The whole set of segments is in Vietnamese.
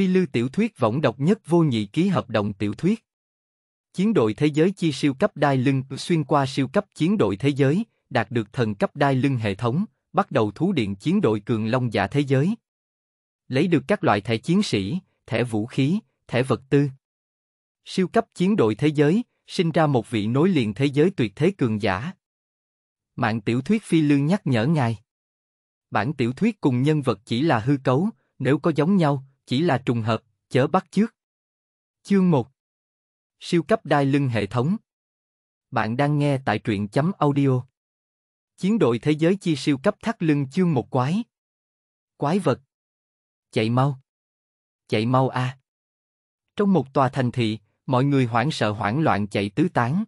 Phi Lưu tiểu thuyết võng độc nhất vô nhị ký hợp đồng tiểu thuyết. Chiến đội thế giới chi siêu cấp đai lưng xuyên qua siêu cấp chiến đội thế giới, đạt được thần cấp đai lưng hệ thống, bắt đầu thú điện chiến đội cường long giả thế giới. Lấy được các loại thẻ chiến sĩ, thẻ vũ khí, thẻ vật tư. Siêu cấp chiến đội thế giới, sinh ra một vị nối liền thế giới tuyệt thế cường giả. Mạng tiểu thuyết Phi Lương nhắc nhở ngài. Bản tiểu thuyết cùng nhân vật chỉ là hư cấu, nếu có giống nhau, chỉ là trùng hợp, chớ bắt chước. Chương 1 Siêu cấp đai lưng hệ thống Bạn đang nghe tại truyện chấm audio. Chiến đội thế giới chi siêu cấp thắt lưng chương một quái. Quái vật. Chạy mau. Chạy mau a. À. Trong một tòa thành thị, mọi người hoảng sợ hoảng loạn chạy tứ tán.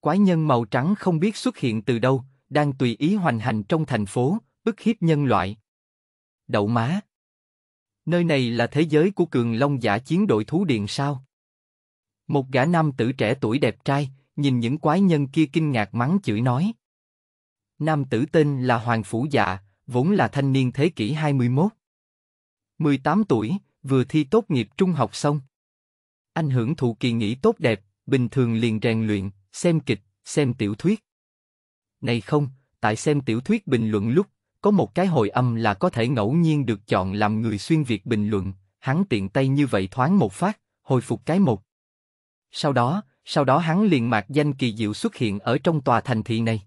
Quái nhân màu trắng không biết xuất hiện từ đâu, đang tùy ý hoành hành trong thành phố, bức hiếp nhân loại. Đậu má. Nơi này là thế giới của cường long giả chiến đội thú điện sao? Một gã nam tử trẻ tuổi đẹp trai, nhìn những quái nhân kia kinh ngạc mắng chửi nói. Nam tử tên là Hoàng Phủ Dạ, vốn là thanh niên thế kỷ 21. 18 tuổi, vừa thi tốt nghiệp trung học xong. Anh hưởng thụ kỳ nghỉ tốt đẹp, bình thường liền rèn luyện, xem kịch, xem tiểu thuyết. Này không, tại xem tiểu thuyết bình luận lúc có một cái hồi âm là có thể ngẫu nhiên được chọn làm người xuyên việt bình luận, hắn tiện tay như vậy thoáng một phát, hồi phục cái một. Sau đó, sau đó hắn liền mạc danh kỳ diệu xuất hiện ở trong tòa thành thị này.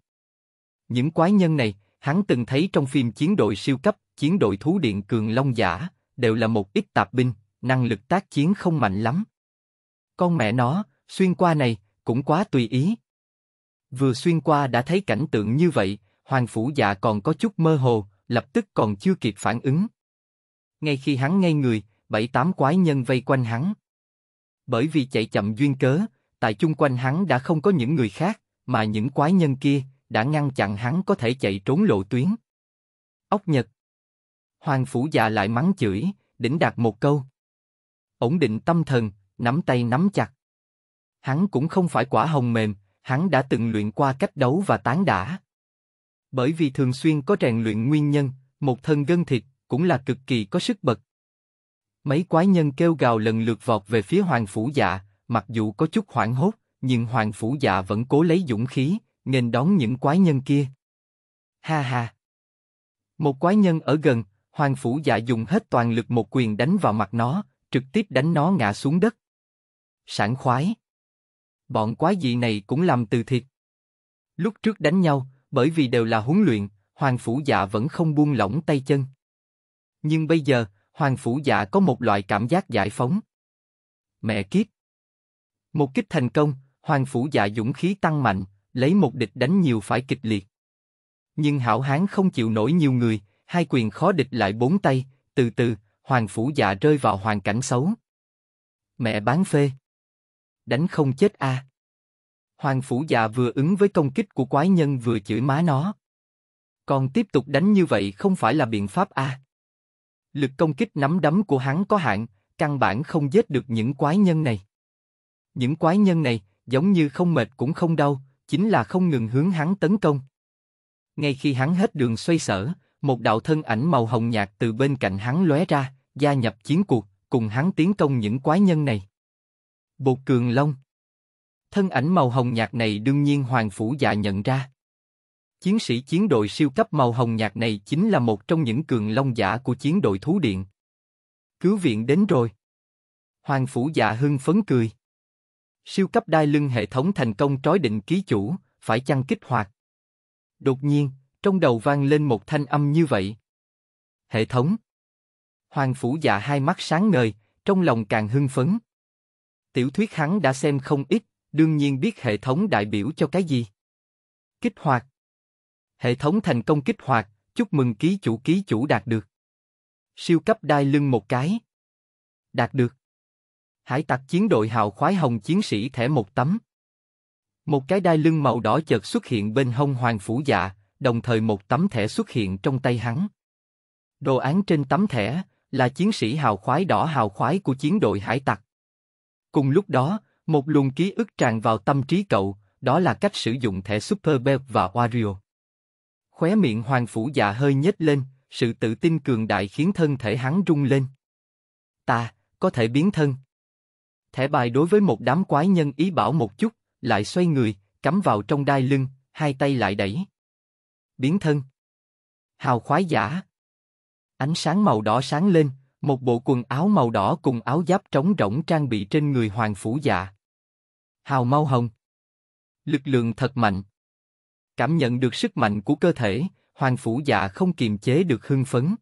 Những quái nhân này, hắn từng thấy trong phim chiến đội siêu cấp, chiến đội thú điện cường long giả, đều là một ít tạp binh, năng lực tác chiến không mạnh lắm. Con mẹ nó, xuyên qua này, cũng quá tùy ý. Vừa xuyên qua đã thấy cảnh tượng như vậy, Hoàng phủ dạ còn có chút mơ hồ, lập tức còn chưa kịp phản ứng. Ngay khi hắn ngay người, bảy tám quái nhân vây quanh hắn. Bởi vì chạy chậm duyên cớ, tại chung quanh hắn đã không có những người khác, mà những quái nhân kia đã ngăn chặn hắn có thể chạy trốn lộ tuyến. Ốc Nhật Hoàng phủ già lại mắng chửi, đỉnh đạt một câu. Ổn định tâm thần, nắm tay nắm chặt. Hắn cũng không phải quả hồng mềm, hắn đã từng luyện qua cách đấu và tán đả bởi vì thường xuyên có rèn luyện nguyên nhân, một thân gân thịt cũng là cực kỳ có sức bật. Mấy quái nhân kêu gào lần lượt vọt về phía hoàng phủ dạ, mặc dù có chút hoảng hốt, nhưng hoàng phủ dạ vẫn cố lấy dũng khí, nên đón những quái nhân kia. Ha ha! Một quái nhân ở gần, hoàng phủ dạ dùng hết toàn lực một quyền đánh vào mặt nó, trực tiếp đánh nó ngã xuống đất. Sảng khoái! Bọn quái dị này cũng làm từ thiệt. Lúc trước đánh nhau, bởi vì đều là huấn luyện, Hoàng Phủ Dạ vẫn không buông lỏng tay chân. Nhưng bây giờ, Hoàng Phủ Dạ có một loại cảm giác giải phóng. Mẹ kiếp! Một kích thành công, Hoàng Phủ Dạ dũng khí tăng mạnh, lấy một địch đánh nhiều phải kịch liệt. Nhưng hảo hán không chịu nổi nhiều người, hai quyền khó địch lại bốn tay, từ từ, Hoàng Phủ Dạ rơi vào hoàn cảnh xấu. Mẹ bán phê! Đánh không chết a! À. Hoàng phủ già vừa ứng với công kích của quái nhân vừa chửi má nó. Còn tiếp tục đánh như vậy không phải là biện pháp a. À. Lực công kích nắm đấm của hắn có hạn, căn bản không giết được những quái nhân này. Những quái nhân này, giống như không mệt cũng không đau, chính là không ngừng hướng hắn tấn công. Ngay khi hắn hết đường xoay sở, một đạo thân ảnh màu hồng nhạt từ bên cạnh hắn lóe ra, gia nhập chiến cuộc, cùng hắn tiến công những quái nhân này. Bột cường long Thân ảnh màu hồng nhạt này đương nhiên Hoàng Phủ Dạ nhận ra. Chiến sĩ chiến đội siêu cấp màu hồng nhạt này chính là một trong những cường long giả của chiến đội Thú Điện. Cứu viện đến rồi. Hoàng Phủ Dạ hưng phấn cười. Siêu cấp đai lưng hệ thống thành công trói định ký chủ, phải chăng kích hoạt? Đột nhiên, trong đầu vang lên một thanh âm như vậy. Hệ thống. Hoàng Phủ Dạ hai mắt sáng ngời, trong lòng càng hưng phấn. Tiểu thuyết hắn đã xem không ít, đương nhiên biết hệ thống đại biểu cho cái gì. Kích hoạt. Hệ thống thành công kích hoạt, chúc mừng ký chủ ký chủ đạt được. Siêu cấp đai lưng một cái. Đạt được. Hải tặc chiến đội hào khoái hồng chiến sĩ thẻ một tấm. Một cái đai lưng màu đỏ chợt xuất hiện bên hông hoàng phủ dạ, đồng thời một tấm thẻ xuất hiện trong tay hắn. Đồ án trên tấm thẻ là chiến sĩ hào khoái đỏ hào khoái của chiến đội hải tặc. Cùng lúc đó, một luồng ký ức tràn vào tâm trí cậu, đó là cách sử dụng thẻ Super Bell và Wario. Khóe miệng Hoàng Phủ Dạ hơi nhếch lên, sự tự tin cường đại khiến thân thể hắn rung lên. Ta, có thể biến thân. Thẻ bài đối với một đám quái nhân ý bảo một chút, lại xoay người, cắm vào trong đai lưng, hai tay lại đẩy. Biến thân. Hào khoái giả. Ánh sáng màu đỏ sáng lên, một bộ quần áo màu đỏ cùng áo giáp trống rỗng trang bị trên người hoàng phủ dạ hào mau hồng. Lực lượng thật mạnh. Cảm nhận được sức mạnh của cơ thể, Hoàng Phủ Dạ không kiềm chế được hưng phấn.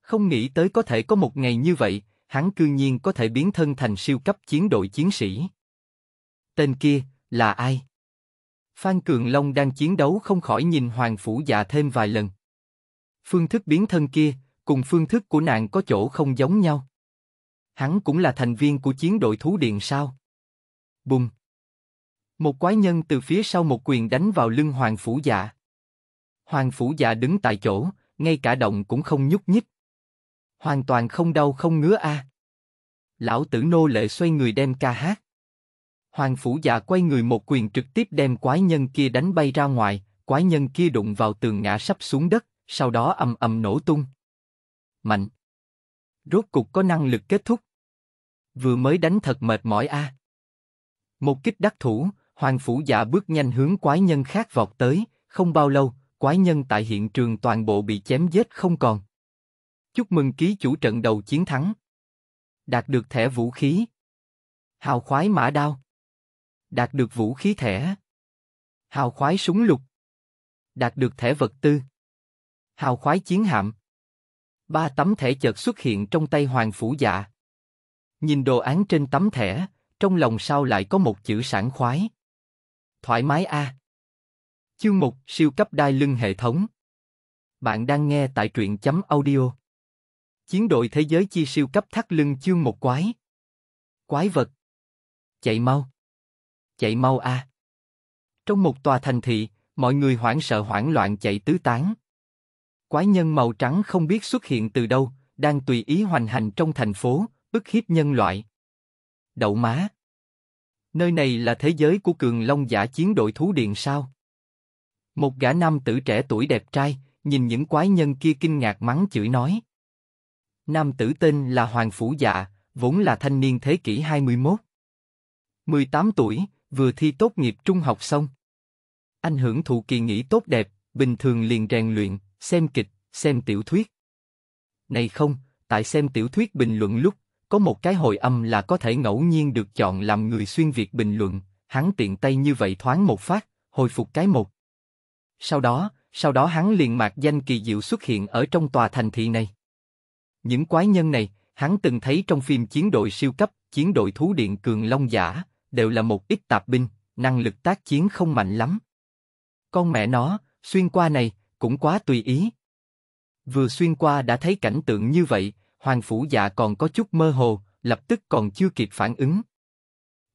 Không nghĩ tới có thể có một ngày như vậy, hắn cư nhiên có thể biến thân thành siêu cấp chiến đội chiến sĩ. Tên kia, là ai? Phan Cường Long đang chiến đấu không khỏi nhìn Hoàng Phủ Dạ thêm vài lần. Phương thức biến thân kia, cùng phương thức của nàng có chỗ không giống nhau. Hắn cũng là thành viên của chiến đội thú điện sao? Bùng! Một quái nhân từ phía sau một quyền đánh vào lưng Hoàng Phủ Dạ. Hoàng Phủ Dạ đứng tại chỗ, ngay cả động cũng không nhúc nhích. Hoàn toàn không đau không ngứa a. À. Lão tử nô lệ xoay người đem ca hát. Hoàng Phủ Dạ quay người một quyền trực tiếp đem quái nhân kia đánh bay ra ngoài, quái nhân kia đụng vào tường ngã sắp xuống đất, sau đó ầm ầm nổ tung. Mạnh! Rốt cục có năng lực kết thúc. Vừa mới đánh thật mệt mỏi a. À. Một kích đắc thủ, hoàng phủ dạ bước nhanh hướng quái nhân khác vọt tới, không bao lâu, quái nhân tại hiện trường toàn bộ bị chém giết không còn. Chúc mừng ký chủ trận đầu chiến thắng. Đạt được thẻ vũ khí. Hào khoái mã đao. Đạt được vũ khí thẻ. Hào khoái súng lục. Đạt được thẻ vật tư. Hào khoái chiến hạm. Ba tấm thẻ chợt xuất hiện trong tay hoàng phủ dạ. Nhìn đồ án trên tấm thẻ, trong lòng sao lại có một chữ sảng khoái. Thoải mái a. À. Chương mục siêu cấp đai lưng hệ thống. Bạn đang nghe tại truyện chấm audio. Chiến đội thế giới chi siêu cấp thắt lưng chương một quái. Quái vật. Chạy mau. Chạy mau a. À. Trong một tòa thành thị, mọi người hoảng sợ hoảng loạn chạy tứ tán. Quái nhân màu trắng không biết xuất hiện từ đâu, đang tùy ý hoành hành trong thành phố, ức hiếp nhân loại đậu má. Nơi này là thế giới của cường long giả chiến đội thú điện sao? Một gã nam tử trẻ tuổi đẹp trai, nhìn những quái nhân kia kinh ngạc mắng chửi nói. Nam tử tên là Hoàng Phủ Dạ, vốn là thanh niên thế kỷ 21. 18 tuổi, vừa thi tốt nghiệp trung học xong. Anh hưởng thụ kỳ nghỉ tốt đẹp, bình thường liền rèn luyện, xem kịch, xem tiểu thuyết. Này không, tại xem tiểu thuyết bình luận lúc có một cái hồi âm là có thể ngẫu nhiên được chọn làm người xuyên việt bình luận, hắn tiện tay như vậy thoáng một phát, hồi phục cái một. Sau đó, sau đó hắn liền mạc danh kỳ diệu xuất hiện ở trong tòa thành thị này. Những quái nhân này, hắn từng thấy trong phim chiến đội siêu cấp, chiến đội thú điện cường long giả, đều là một ít tạp binh, năng lực tác chiến không mạnh lắm. Con mẹ nó, xuyên qua này, cũng quá tùy ý. Vừa xuyên qua đã thấy cảnh tượng như vậy, Hoàng phủ dạ còn có chút mơ hồ, lập tức còn chưa kịp phản ứng.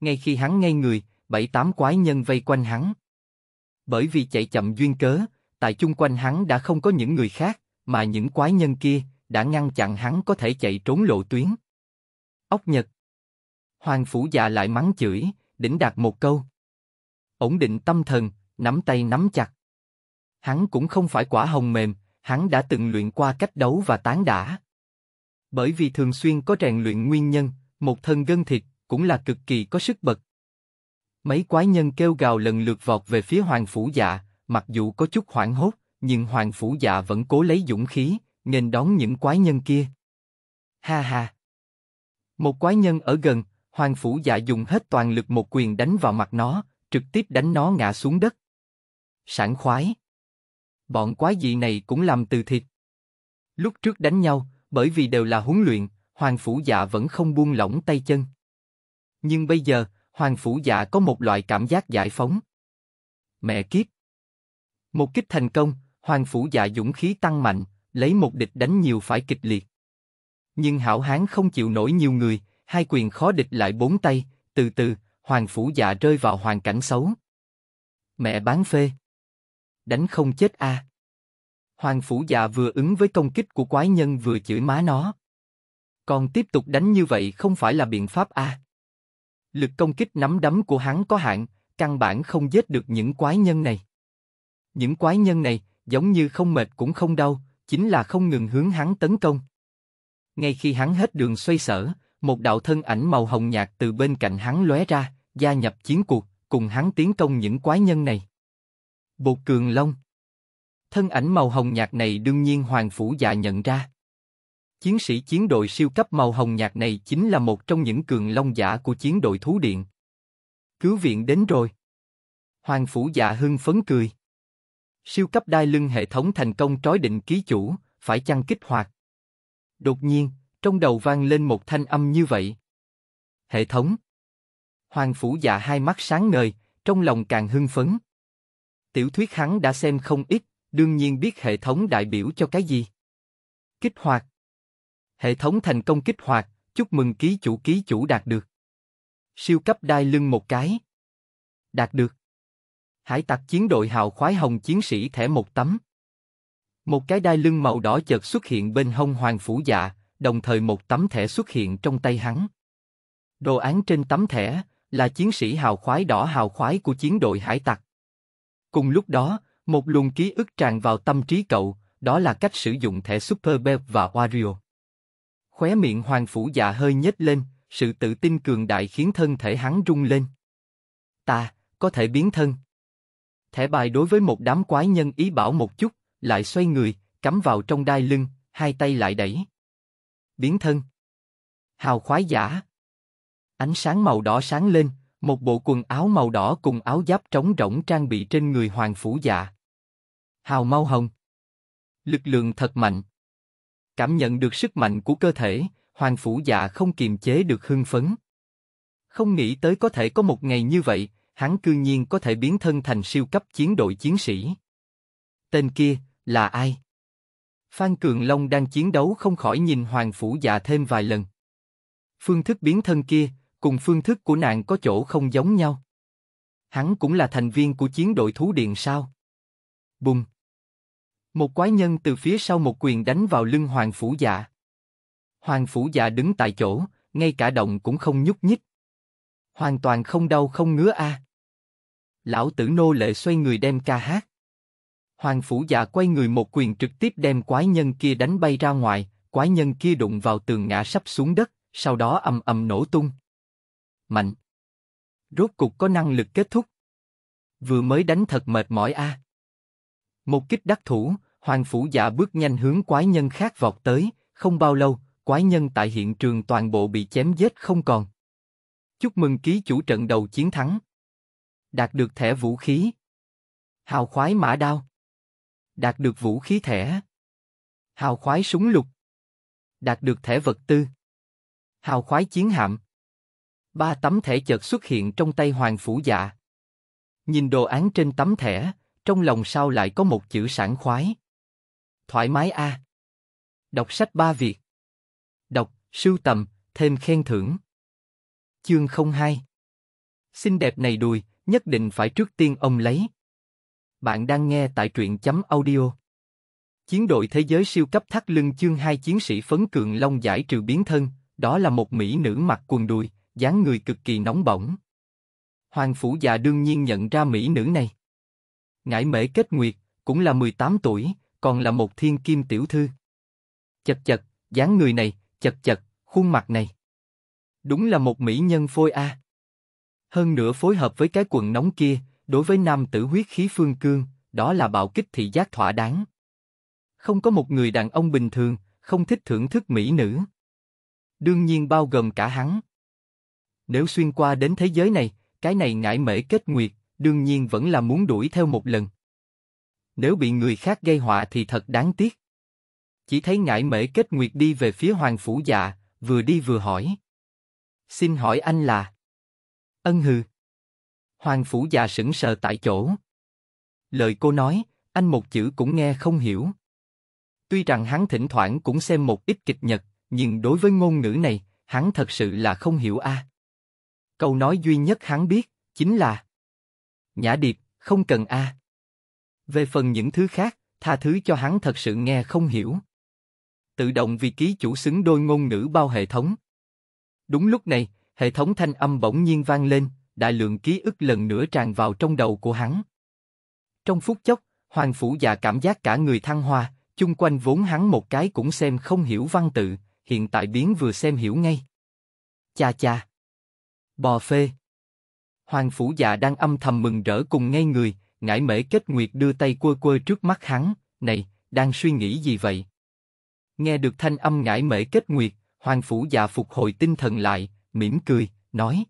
Ngay khi hắn ngay người, bảy tám quái nhân vây quanh hắn. Bởi vì chạy chậm duyên cớ, tại chung quanh hắn đã không có những người khác, mà những quái nhân kia đã ngăn chặn hắn có thể chạy trốn lộ tuyến. Ốc Nhật Hoàng phủ dạ lại mắng chửi, đỉnh đạt một câu. Ổn định tâm thần, nắm tay nắm chặt. Hắn cũng không phải quả hồng mềm, hắn đã từng luyện qua cách đấu và tán đả bởi vì thường xuyên có rèn luyện nguyên nhân, một thân gân thịt cũng là cực kỳ có sức bật. Mấy quái nhân kêu gào lần lượt vọt về phía hoàng phủ dạ, mặc dù có chút hoảng hốt, nhưng hoàng phủ dạ vẫn cố lấy dũng khí, nên đón những quái nhân kia. Ha ha! Một quái nhân ở gần, hoàng phủ dạ dùng hết toàn lực một quyền đánh vào mặt nó, trực tiếp đánh nó ngã xuống đất. Sảng khoái! Bọn quái dị này cũng làm từ thịt. Lúc trước đánh nhau, bởi vì đều là huấn luyện, Hoàng Phủ Dạ vẫn không buông lỏng tay chân. Nhưng bây giờ, Hoàng Phủ Dạ có một loại cảm giác giải phóng. Mẹ kiếp! Một kích thành công, Hoàng Phủ Dạ dũng khí tăng mạnh, lấy một địch đánh nhiều phải kịch liệt. Nhưng hảo hán không chịu nổi nhiều người, hai quyền khó địch lại bốn tay, từ từ, Hoàng Phủ Dạ rơi vào hoàn cảnh xấu. Mẹ bán phê! Đánh không chết a! À. Hoàng phủ già vừa ứng với công kích của quái nhân vừa chửi má nó. Còn tiếp tục đánh như vậy không phải là biện pháp a. Lực công kích nắm đấm của hắn có hạn, căn bản không giết được những quái nhân này. Những quái nhân này giống như không mệt cũng không đau, chính là không ngừng hướng hắn tấn công. Ngay khi hắn hết đường xoay sở, một đạo thân ảnh màu hồng nhạt từ bên cạnh hắn lóe ra, gia nhập chiến cuộc, cùng hắn tiến công những quái nhân này. Bột cường long Thân ảnh màu hồng nhạt này đương nhiên Hoàng Phủ Dạ nhận ra. Chiến sĩ chiến đội siêu cấp màu hồng nhạt này chính là một trong những cường long giả của chiến đội Thú Điện. Cứu viện đến rồi. Hoàng Phủ Dạ hưng phấn cười. Siêu cấp đai lưng hệ thống thành công trói định ký chủ, phải chăng kích hoạt? Đột nhiên, trong đầu vang lên một thanh âm như vậy. Hệ thống. Hoàng Phủ Dạ hai mắt sáng ngời, trong lòng càng hưng phấn. Tiểu thuyết hắn đã xem không ít, đương nhiên biết hệ thống đại biểu cho cái gì. Kích hoạt. Hệ thống thành công kích hoạt, chúc mừng ký chủ ký chủ đạt được. Siêu cấp đai lưng một cái. Đạt được. Hải tặc chiến đội hào khoái hồng chiến sĩ thẻ một tấm. Một cái đai lưng màu đỏ chợt xuất hiện bên hông hoàng phủ dạ, đồng thời một tấm thẻ xuất hiện trong tay hắn. Đồ án trên tấm thẻ là chiến sĩ hào khoái đỏ hào khoái của chiến đội hải tặc. Cùng lúc đó, một luồng ký ức tràn vào tâm trí cậu, đó là cách sử dụng thẻ Super Bell và Wario. Khóe miệng Hoàng Phủ Dạ hơi nhếch lên, sự tự tin cường đại khiến thân thể hắn rung lên. Ta, có thể biến thân. Thẻ bài đối với một đám quái nhân ý bảo một chút, lại xoay người, cắm vào trong đai lưng, hai tay lại đẩy. Biến thân. Hào khoái giả. Ánh sáng màu đỏ sáng lên, một bộ quần áo màu đỏ cùng áo giáp trống rỗng trang bị trên người hoàng phủ dạ. Hào mau hồng. Lực lượng thật mạnh. Cảm nhận được sức mạnh của cơ thể, hoàng phủ dạ không kiềm chế được hưng phấn. Không nghĩ tới có thể có một ngày như vậy, hắn cư nhiên có thể biến thân thành siêu cấp chiến đội chiến sĩ. Tên kia, là ai? Phan Cường Long đang chiến đấu không khỏi nhìn Hoàng Phủ Dạ thêm vài lần. Phương thức biến thân kia, cùng phương thức của nàng có chỗ không giống nhau. Hắn cũng là thành viên của chiến đội thú điện sao? Bùng! Một quái nhân từ phía sau một quyền đánh vào lưng Hoàng Phủ Dạ. Hoàng Phủ Dạ đứng tại chỗ, ngay cả động cũng không nhúc nhích. Hoàn toàn không đau không ngứa a. À. Lão tử nô lệ xoay người đem ca hát. Hoàng Phủ Dạ quay người một quyền trực tiếp đem quái nhân kia đánh bay ra ngoài, quái nhân kia đụng vào tường ngã sắp xuống đất, sau đó ầm ầm nổ tung mạnh. Rốt cục có năng lực kết thúc. Vừa mới đánh thật mệt mỏi a. À. Một kích đắc thủ, hoàng phủ dạ bước nhanh hướng quái nhân khác vọt tới, không bao lâu, quái nhân tại hiện trường toàn bộ bị chém giết không còn. Chúc mừng ký chủ trận đầu chiến thắng. Đạt được thẻ vũ khí. Hào khoái mã đao. Đạt được vũ khí thẻ. Hào khoái súng lục. Đạt được thẻ vật tư. Hào khoái chiến hạm. Ba tấm thẻ chợt xuất hiện trong tay Hoàng Phủ Dạ. Nhìn đồ án trên tấm thẻ, trong lòng sao lại có một chữ sảng khoái. Thoải mái a. Đọc sách ba việc. Đọc, sưu tầm, thêm khen thưởng. Chương 02 Xinh đẹp này đùi, nhất định phải trước tiên ông lấy. Bạn đang nghe tại truyện chấm audio. Chiến đội thế giới siêu cấp thắt lưng chương hai chiến sĩ phấn cường long giải trừ biến thân, đó là một mỹ nữ mặc quần đùi, dáng người cực kỳ nóng bỏng. Hoàng phủ già đương nhiên nhận ra mỹ nữ này. Ngải mễ kết nguyệt, cũng là 18 tuổi, còn là một thiên kim tiểu thư. Chật chật, dáng người này, chật chật, khuôn mặt này. Đúng là một mỹ nhân phôi a. Hơn nữa phối hợp với cái quần nóng kia, đối với nam tử huyết khí phương cương, đó là bạo kích thị giác thỏa đáng. Không có một người đàn ông bình thường, không thích thưởng thức mỹ nữ. Đương nhiên bao gồm cả hắn. Nếu xuyên qua đến thế giới này, cái này ngải mễ kết nguyệt, đương nhiên vẫn là muốn đuổi theo một lần. Nếu bị người khác gây họa thì thật đáng tiếc. Chỉ thấy ngải mễ kết nguyệt đi về phía hoàng phủ dạ, vừa đi vừa hỏi. Xin hỏi anh là... Ân hừ. Hoàng phủ già dạ sững sờ tại chỗ. Lời cô nói, anh một chữ cũng nghe không hiểu. Tuy rằng hắn thỉnh thoảng cũng xem một ít kịch Nhật, nhưng đối với ngôn ngữ này, hắn thật sự là không hiểu a. À. Câu nói duy nhất hắn biết, chính là Nhã Điệp, không cần a. Về phần những thứ khác, tha thứ cho hắn thật sự nghe không hiểu. Tự động vì ký chủ xứng đôi ngôn ngữ bao hệ thống. Đúng lúc này, hệ thống thanh âm bỗng nhiên vang lên, đại lượng ký ức lần nữa tràn vào trong đầu của hắn. Trong phút chốc, Hoàng Phủ già cảm giác cả người thăng hoa, chung quanh vốn hắn một cái cũng xem không hiểu văn tự, hiện tại biến vừa xem hiểu ngay. Cha cha! Bò phê. Hoàng phủ dạ đang âm thầm mừng rỡ cùng ngay người, ngải mễ kết nguyệt đưa tay quơ quơ trước mắt hắn, này, đang suy nghĩ gì vậy? Nghe được thanh âm ngải mễ kết nguyệt, hoàng phủ dạ phục hồi tinh thần lại, mỉm cười, nói.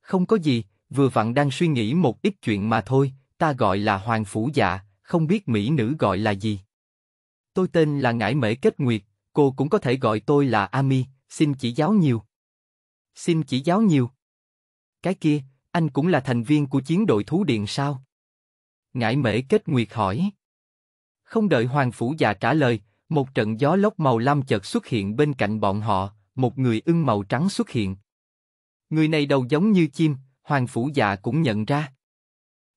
Không có gì, vừa vặn đang suy nghĩ một ít chuyện mà thôi, ta gọi là hoàng phủ dạ, không biết mỹ nữ gọi là gì. Tôi tên là ngải mễ kết nguyệt, cô cũng có thể gọi tôi là Ami, xin chỉ giáo nhiều. Xin chỉ giáo nhiều. Cái kia, anh cũng là thành viên của chiến đội thú điện sao? Ngải mễ kết nguyệt hỏi. Không đợi hoàng phủ già trả lời, một trận gió lốc màu lam chợt xuất hiện bên cạnh bọn họ, một người ưng màu trắng xuất hiện. Người này đầu giống như chim, hoàng phủ già cũng nhận ra.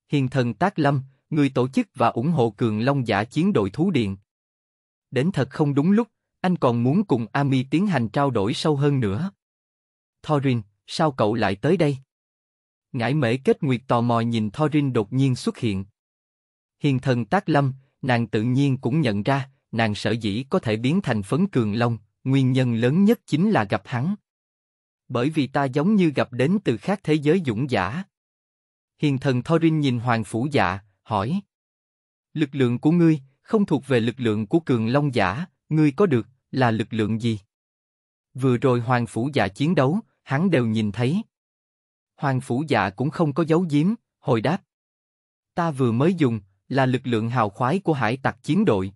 Hiền thần Tác Lâm, người tổ chức và ủng hộ cường long giả chiến đội thú điện. Đến thật không đúng lúc, anh còn muốn cùng Ami tiến hành trao đổi sâu hơn nữa. Thorin, sao cậu lại tới đây? Ngải mễ kết nguyệt tò mò nhìn Thorin đột nhiên xuất hiện. Hiền thần tác lâm, nàng tự nhiên cũng nhận ra, nàng sở dĩ có thể biến thành phấn cường long, nguyên nhân lớn nhất chính là gặp hắn. Bởi vì ta giống như gặp đến từ khác thế giới dũng giả. Hiền thần Thorin nhìn hoàng phủ dạ, hỏi. Lực lượng của ngươi không thuộc về lực lượng của cường long giả, ngươi có được là lực lượng gì? Vừa rồi hoàng phủ dạ chiến đấu, hắn đều nhìn thấy. Hoàng phủ dạ cũng không có giấu giếm, hồi đáp. Ta vừa mới dùng, là lực lượng hào khoái của hải tặc chiến đội.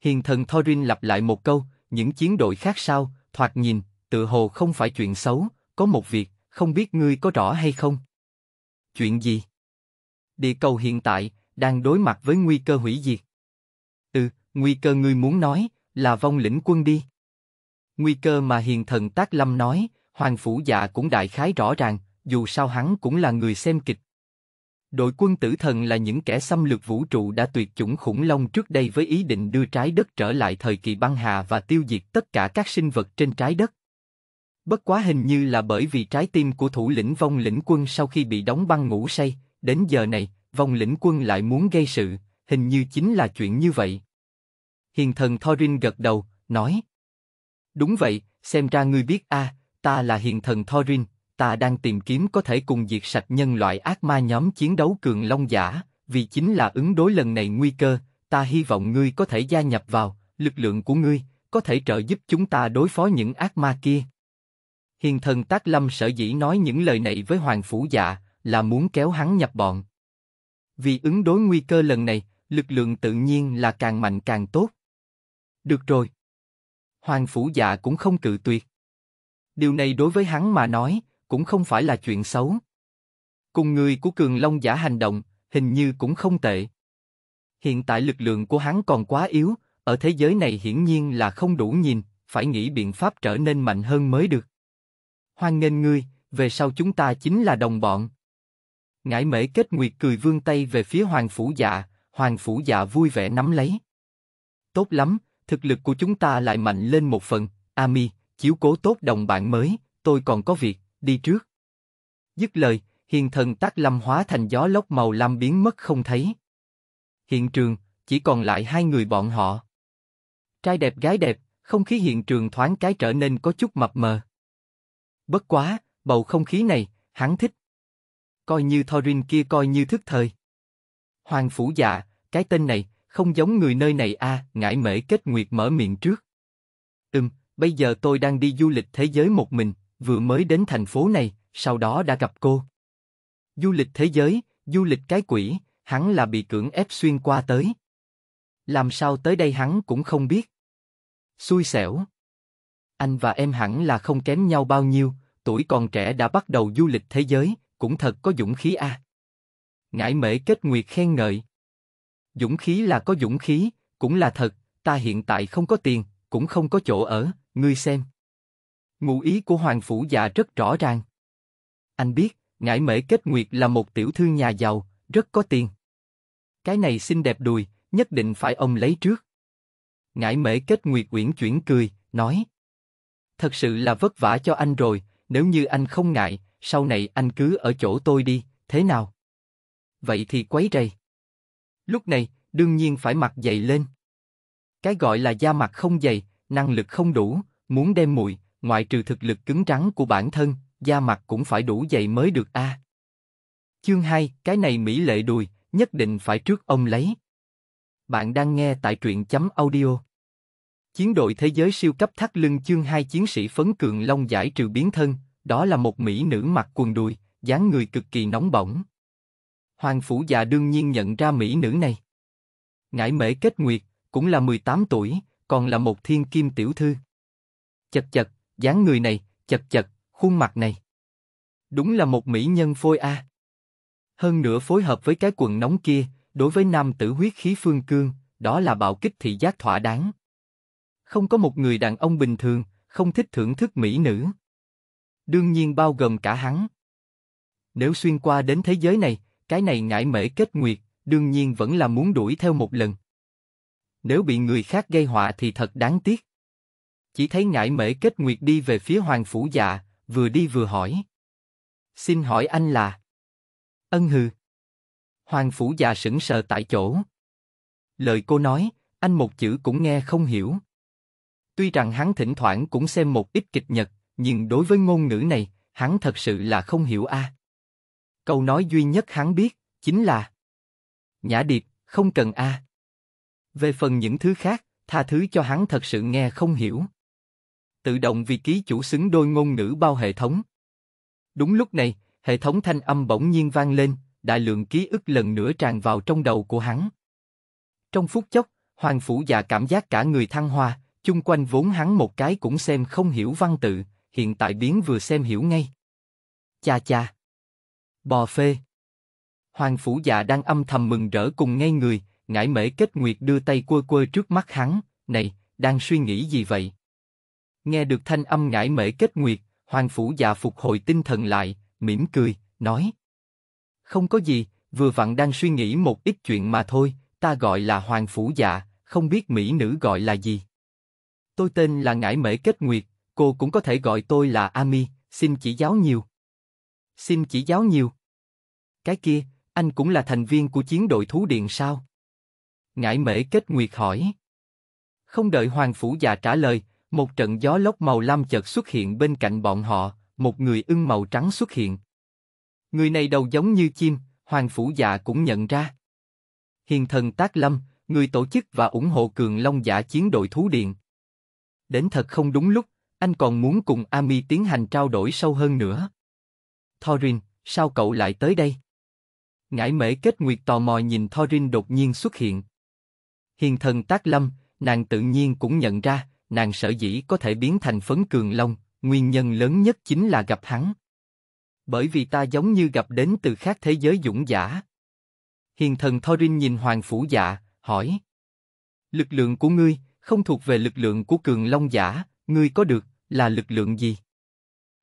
Hiền thần Thorin lặp lại một câu, những chiến đội khác sao, thoạt nhìn, tự hồ không phải chuyện xấu, có một việc, không biết ngươi có rõ hay không? Chuyện gì? Địa cầu hiện tại, đang đối mặt với nguy cơ hủy diệt. Ừ, nguy cơ ngươi muốn nói, là vong lĩnh quân đi. Nguy cơ mà hiền thần Tác Lâm nói, Hoàng phủ dạ cũng đại khái rõ ràng, dù sao hắn cũng là người xem kịch. Đội quân tử thần là những kẻ xâm lược vũ trụ đã tuyệt chủng khủng long trước đây với ý định đưa trái đất trở lại thời kỳ băng hà và tiêu diệt tất cả các sinh vật trên trái đất. Bất quá hình như là bởi vì trái tim của thủ lĩnh vong lĩnh quân sau khi bị đóng băng ngủ say, đến giờ này, vong lĩnh quân lại muốn gây sự, hình như chính là chuyện như vậy. Hiền thần Thorin gật đầu, nói. Đúng vậy, xem ra ngươi biết a, à, ta là hiền thần Thorin, ta đang tìm kiếm có thể cùng diệt sạch nhân loại ác ma nhóm chiến đấu cường long giả, vì chính là ứng đối lần này nguy cơ, ta hy vọng ngươi có thể gia nhập vào, lực lượng của ngươi có thể trợ giúp chúng ta đối phó những ác ma kia. Hiền thần Tác Lâm sở dĩ nói những lời này với Hoàng Phủ Dạ là muốn kéo hắn nhập bọn. Vì ứng đối nguy cơ lần này, lực lượng tự nhiên là càng mạnh càng tốt. Được rồi. Hoàng Phủ Dạ cũng không cự tuyệt điều này đối với hắn mà nói cũng không phải là chuyện xấu. Cùng người của Cường Long giả hành động, hình như cũng không tệ. Hiện tại lực lượng của hắn còn quá yếu, ở thế giới này hiển nhiên là không đủ nhìn, phải nghĩ biện pháp trở nên mạnh hơn mới được. Hoan nghênh ngươi, về sau chúng ta chính là đồng bọn. Ngải mễ kết nguyệt cười vươn tay về phía hoàng phủ dạ, hoàng phủ dạ vui vẻ nắm lấy. Tốt lắm, thực lực của chúng ta lại mạnh lên một phần, Ami chiếu cố tốt đồng bạn mới, tôi còn có việc, đi trước. Dứt lời, hiền thần tác lâm hóa thành gió lốc màu lam biến mất không thấy. Hiện trường, chỉ còn lại hai người bọn họ. Trai đẹp gái đẹp, không khí hiện trường thoáng cái trở nên có chút mập mờ. Bất quá, bầu không khí này, hắn thích. Coi như Thorin kia coi như thức thời. Hoàng phủ dạ, cái tên này, không giống người nơi này a à, ngải mễ kết nguyệt mở miệng trước. Ừm, bây giờ tôi đang đi du lịch thế giới một mình, vừa mới đến thành phố này, sau đó đã gặp cô. Du lịch thế giới, du lịch cái quỷ, hắn là bị cưỡng ép xuyên qua tới. Làm sao tới đây hắn cũng không biết. Xui xẻo. Anh và em hẳn là không kém nhau bao nhiêu, tuổi còn trẻ đã bắt đầu du lịch thế giới, cũng thật có dũng khí a. À. Ngải mễ kết nguyệt khen ngợi. Dũng khí là có dũng khí, cũng là thật, ta hiện tại không có tiền, cũng không có chỗ ở, ngươi xem. Ngụ ý của Hoàng Phủ già rất rõ ràng. Anh biết, ngải mễ kết nguyệt là một tiểu thư nhà giàu, rất có tiền. Cái này xinh đẹp đùi, nhất định phải ông lấy trước. Ngải mễ kết nguyệt uyển chuyển cười, nói. Thật sự là vất vả cho anh rồi, nếu như anh không ngại, sau này anh cứ ở chỗ tôi đi, thế nào? Vậy thì quấy rầy. Lúc này, đương nhiên phải mặc dày lên. Cái gọi là da mặt không dày, năng lực không đủ, muốn đem muội, ngoại trừ thực lực cứng rắn của bản thân, da mặt cũng phải đủ dày mới được a. Chương 2, cái này mỹ lệ đùi, nhất định phải trước ông lấy. Bạn đang nghe tại truyện chấm audio. Chiến đội thế giới siêu cấp thắt lưng chương 2 chiến sĩ phấn cường long giải trừ biến thân, đó là một mỹ nữ mặc quần đùi, dáng người cực kỳ nóng bỏng. Hoàng phủ già đương nhiên nhận ra mỹ nữ này. Ngải mễ kết nguyệt, cũng là 18 tuổi, còn là một thiên kim tiểu thư chật chật, dáng người này, chật chật, khuôn mặt này. Đúng là một mỹ nhân phôi a. Hơn nữa phối hợp với cái quần nóng kia, đối với nam tử huyết khí phương cương, đó là bạo kích thị giác thỏa đáng. Không có một người đàn ông bình thường, không thích thưởng thức mỹ nữ. Đương nhiên bao gồm cả hắn. Nếu xuyên qua đến thế giới này, cái này ngại mễ kết nguyệt, đương nhiên vẫn là muốn đuổi theo một lần. Nếu bị người khác gây họa thì thật đáng tiếc chỉ thấy ngải mễ kết nguyệt đi về phía hoàng phủ dạ, vừa đi vừa hỏi. Xin hỏi anh là? Ân hừ. Hoàng phủ già dạ sững sờ tại chỗ. Lời cô nói, anh một chữ cũng nghe không hiểu. Tuy rằng hắn thỉnh thoảng cũng xem một ít kịch Nhật, nhưng đối với ngôn ngữ này, hắn thật sự là không hiểu a. À. Câu nói duy nhất hắn biết chính là Nhã điệp, không cần a. À. Về phần những thứ khác, tha thứ cho hắn thật sự nghe không hiểu tự động vì ký chủ xứng đôi ngôn ngữ bao hệ thống. Đúng lúc này, hệ thống thanh âm bỗng nhiên vang lên, đại lượng ký ức lần nữa tràn vào trong đầu của hắn. Trong phút chốc, Hoàng Phủ già cảm giác cả người thăng hoa, chung quanh vốn hắn một cái cũng xem không hiểu văn tự, hiện tại biến vừa xem hiểu ngay. Cha cha! Bò phê! Hoàng Phủ già đang âm thầm mừng rỡ cùng ngay người, ngải mễ kết nguyệt đưa tay quơ quơ trước mắt hắn, này, đang suy nghĩ gì vậy? Nghe được thanh âm ngải mễ kết nguyệt, hoàng phủ già phục hồi tinh thần lại, mỉm cười, nói. Không có gì, vừa vặn đang suy nghĩ một ít chuyện mà thôi, ta gọi là hoàng phủ già không biết mỹ nữ gọi là gì. Tôi tên là Ngải Mễ Kết Nguyệt, cô cũng có thể gọi tôi là Ami, xin chỉ giáo nhiều. Xin chỉ giáo nhiều. Cái kia, anh cũng là thành viên của chiến đội thú điện sao? Ngải Mễ Kết Nguyệt hỏi. Không đợi Hoàng Phủ già trả lời, một trận gió lốc màu lam chợt xuất hiện bên cạnh bọn họ, một người ưng màu trắng xuất hiện. Người này đầu giống như chim, Hoàng Phủ Dạ cũng nhận ra. Hiền thần Tác Lâm, người tổ chức và ủng hộ Cường Long Giả chiến đội Thú Điện. Đến thật không đúng lúc, anh còn muốn cùng Ami tiến hành trao đổi sâu hơn nữa. Thorin, sao cậu lại tới đây? Ngải mễ kết nguyệt tò mò nhìn Thorin đột nhiên xuất hiện. Hiền thần Tác Lâm, nàng tự nhiên cũng nhận ra, nàng sở dĩ có thể biến thành phấn cường long, nguyên nhân lớn nhất chính là gặp hắn. Bởi vì ta giống như gặp đến từ khác thế giới dũng giả. Hiền thần Thorin nhìn hoàng phủ dạ, hỏi. Lực lượng của ngươi không thuộc về lực lượng của cường long giả, ngươi có được là lực lượng gì?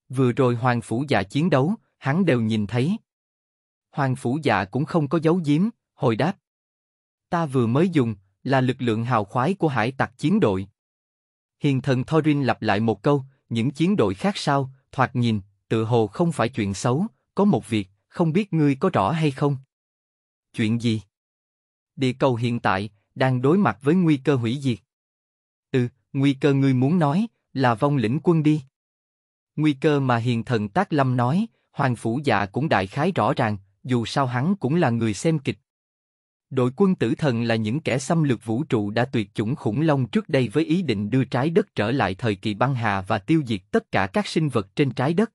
Vừa rồi hoàng phủ dạ chiến đấu, hắn đều nhìn thấy. Hoàng phủ dạ cũng không có giấu giếm, hồi đáp. Ta vừa mới dùng là lực lượng hào khoái của hải tặc chiến đội. Hiền thần Thorin lặp lại một câu, những chiến đội khác sao, thoạt nhìn, tự hồ không phải chuyện xấu, có một việc, không biết ngươi có rõ hay không? Chuyện gì? Địa cầu hiện tại, đang đối mặt với nguy cơ hủy diệt. Ừ, nguy cơ ngươi muốn nói, là vong lĩnh quân đi. Nguy cơ mà hiền thần Tác Lâm nói, Hoàng Phủ Dạ cũng đại khái rõ ràng, dù sao hắn cũng là người xem kịch, Đội quân tử thần là những kẻ xâm lược vũ trụ đã tuyệt chủng khủng long trước đây với ý định đưa trái đất trở lại thời kỳ băng hà và tiêu diệt tất cả các sinh vật trên trái đất.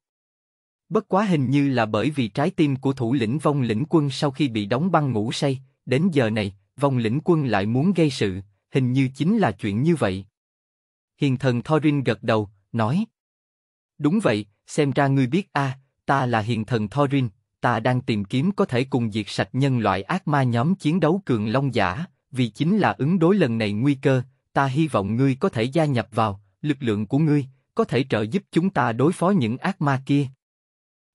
Bất quá hình như là bởi vì trái tim của thủ lĩnh vong lĩnh quân sau khi bị đóng băng ngủ say, đến giờ này, vong lĩnh quân lại muốn gây sự, hình như chính là chuyện như vậy. Hiền thần Thorin gật đầu, nói. Đúng vậy, xem ra ngươi biết a, à, ta là hiền thần Thorin, ta đang tìm kiếm có thể cùng diệt sạch nhân loại ác ma nhóm chiến đấu cường long giả, vì chính là ứng đối lần này nguy cơ, ta hy vọng ngươi có thể gia nhập vào, lực lượng của ngươi có thể trợ giúp chúng ta đối phó những ác ma kia.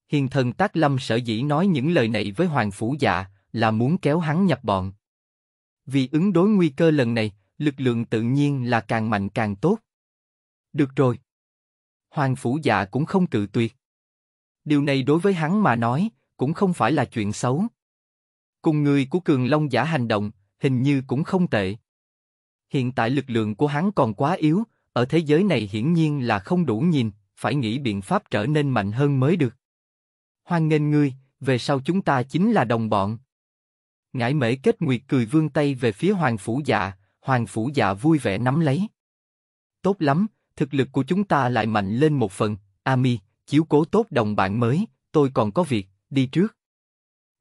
Hiền thần Tác Lâm sở dĩ nói những lời này với Hoàng Phủ Dạ là muốn kéo hắn nhập bọn. Vì ứng đối nguy cơ lần này, lực lượng tự nhiên là càng mạnh càng tốt. Được rồi. Hoàng Phủ Dạ cũng không cự tuyệt. Điều này đối với hắn mà nói, cũng không phải là chuyện xấu. Cùng người của Cường Long giả hành động, hình như cũng không tệ. Hiện tại lực lượng của hắn còn quá yếu, ở thế giới này hiển nhiên là không đủ nhìn, phải nghĩ biện pháp trở nên mạnh hơn mới được. Hoan nghênh ngươi, về sau chúng ta chính là đồng bọn. Ngải mễ kết nguyệt cười vươn tay về phía hoàng phủ dạ, hoàng phủ dạ vui vẻ nắm lấy. Tốt lắm, thực lực của chúng ta lại mạnh lên một phần, Ami, chiếu cố tốt đồng bạn mới, tôi còn có việc, đi trước.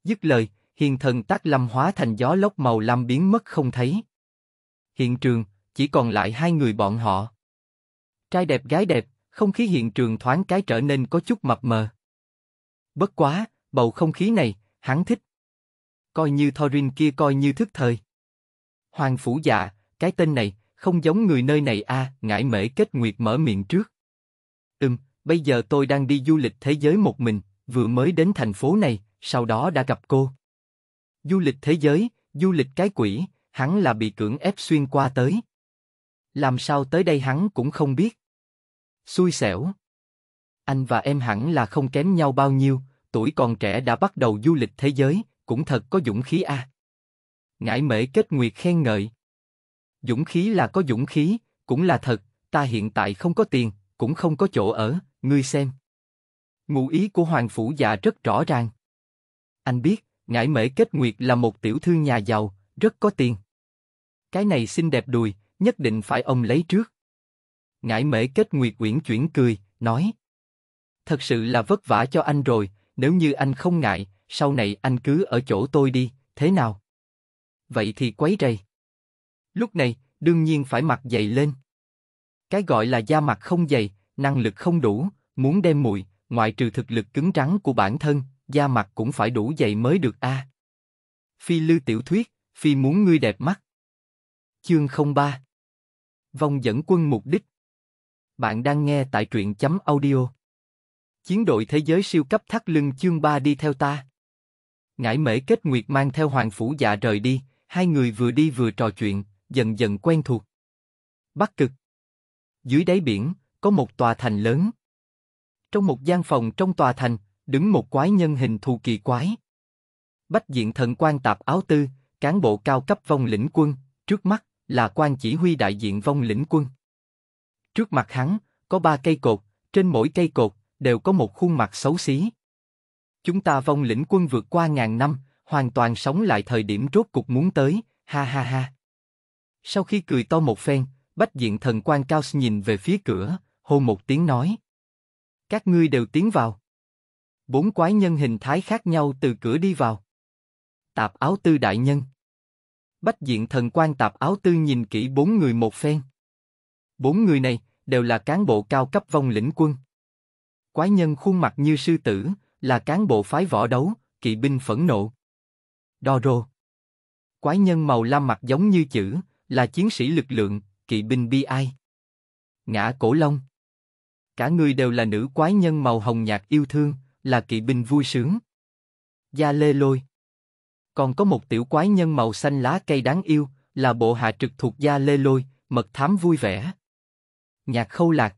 Dứt lời, hiền thần tác lâm hóa thành gió lốc màu lam biến mất không thấy. Hiện trường, chỉ còn lại hai người bọn họ. Trai đẹp gái đẹp, không khí hiện trường thoáng cái trở nên có chút mập mờ. Bất quá, bầu không khí này, hắn thích. Coi như Thorin kia coi như thức thời. Hoàng phủ dạ, cái tên này, không giống người nơi này a à, ngải mễ kết nguyệt mở miệng trước. Ừm, bây giờ tôi đang đi du lịch thế giới một mình, vừa mới đến thành phố này, sau đó đã gặp cô. Du lịch thế giới, du lịch cái quỷ, hắn là bị cưỡng ép xuyên qua tới. Làm sao tới đây hắn cũng không biết. Xui xẻo. Anh và em hẳn là không kém nhau bao nhiêu, tuổi còn trẻ đã bắt đầu du lịch thế giới, cũng thật có dũng khí a. À. Ngải mễ kết nguyệt khen ngợi. Dũng khí là có dũng khí, cũng là thật, ta hiện tại không có tiền, cũng không có chỗ ở, ngươi xem. Ngụ ý của Hoàng Phủ già rất rõ ràng. Anh biết, ngải mễ kết nguyệt là một tiểu thư nhà giàu, rất có tiền. Cái này xinh đẹp đùi, nhất định phải ông lấy trước. Ngải mễ kết nguyệt uyển chuyển cười, nói. Thật sự là vất vả cho anh rồi, nếu như anh không ngại, sau này anh cứ ở chỗ tôi đi, thế nào? Vậy thì quấy rầy. Lúc này, đương nhiên phải mặc dày lên. Cái gọi là da mặt không dày, năng lực không đủ, muốn đem mùi, ngoại trừ thực lực cứng rắn của bản thân, da mặt cũng phải đủ dày mới được a. Phi Lư tiểu thuyết, Phi muốn ngươi đẹp mắt. Chương 03 vong dẫn quân mục đích Bạn đang nghe tại truyện chấm audio. Chiến đội thế giới siêu cấp thắt lưng chương 3 đi theo ta. Ngải mễ kết nguyệt mang theo hoàng phủ dạ rời đi, hai người vừa đi vừa trò chuyện, dần dần quen thuộc. Bắc cực Dưới đáy biển, có một tòa thành lớn, trong một gian phòng trong tòa thành, đứng một quái nhân hình thù kỳ quái. Bách diện thần quan tạp áo tư, cán bộ cao cấp vong lĩnh quân, trước mắt là quan chỉ huy đại diện vong lĩnh quân. Trước mặt hắn, có ba cây cột, trên mỗi cây cột, đều có một khuôn mặt xấu xí. Chúng ta vong lĩnh quân vượt qua ngàn năm, hoàn toàn sống lại thời điểm rốt cục muốn tới, ha ha ha. Sau khi cười to một phen, bách diện thần quan Cao nhìn về phía cửa, hô một tiếng nói, các ngươi đều tiến vào. Bốn quái nhân hình thái khác nhau từ cửa đi vào. Tạp áo tư đại nhân. Bách diện thần quan tạp áo tư nhìn kỹ bốn người một phen. Bốn người này đều là cán bộ cao cấp vong lĩnh quân. Quái nhân khuôn mặt như sư tử, là cán bộ phái võ đấu, kỵ binh phẫn nộ. Đo rô. Quái nhân màu lam mặt giống như chữ, là chiến sĩ lực lượng, kỵ binh bi ai. Ngã cổ long cả người đều là nữ quái nhân màu hồng nhạt yêu thương, là kỵ binh vui sướng. Gia Lê Lôi Còn có một tiểu quái nhân màu xanh lá cây đáng yêu, là bộ hạ trực thuộc Gia Lê Lôi, mật thám vui vẻ. Nhạc khâu lạc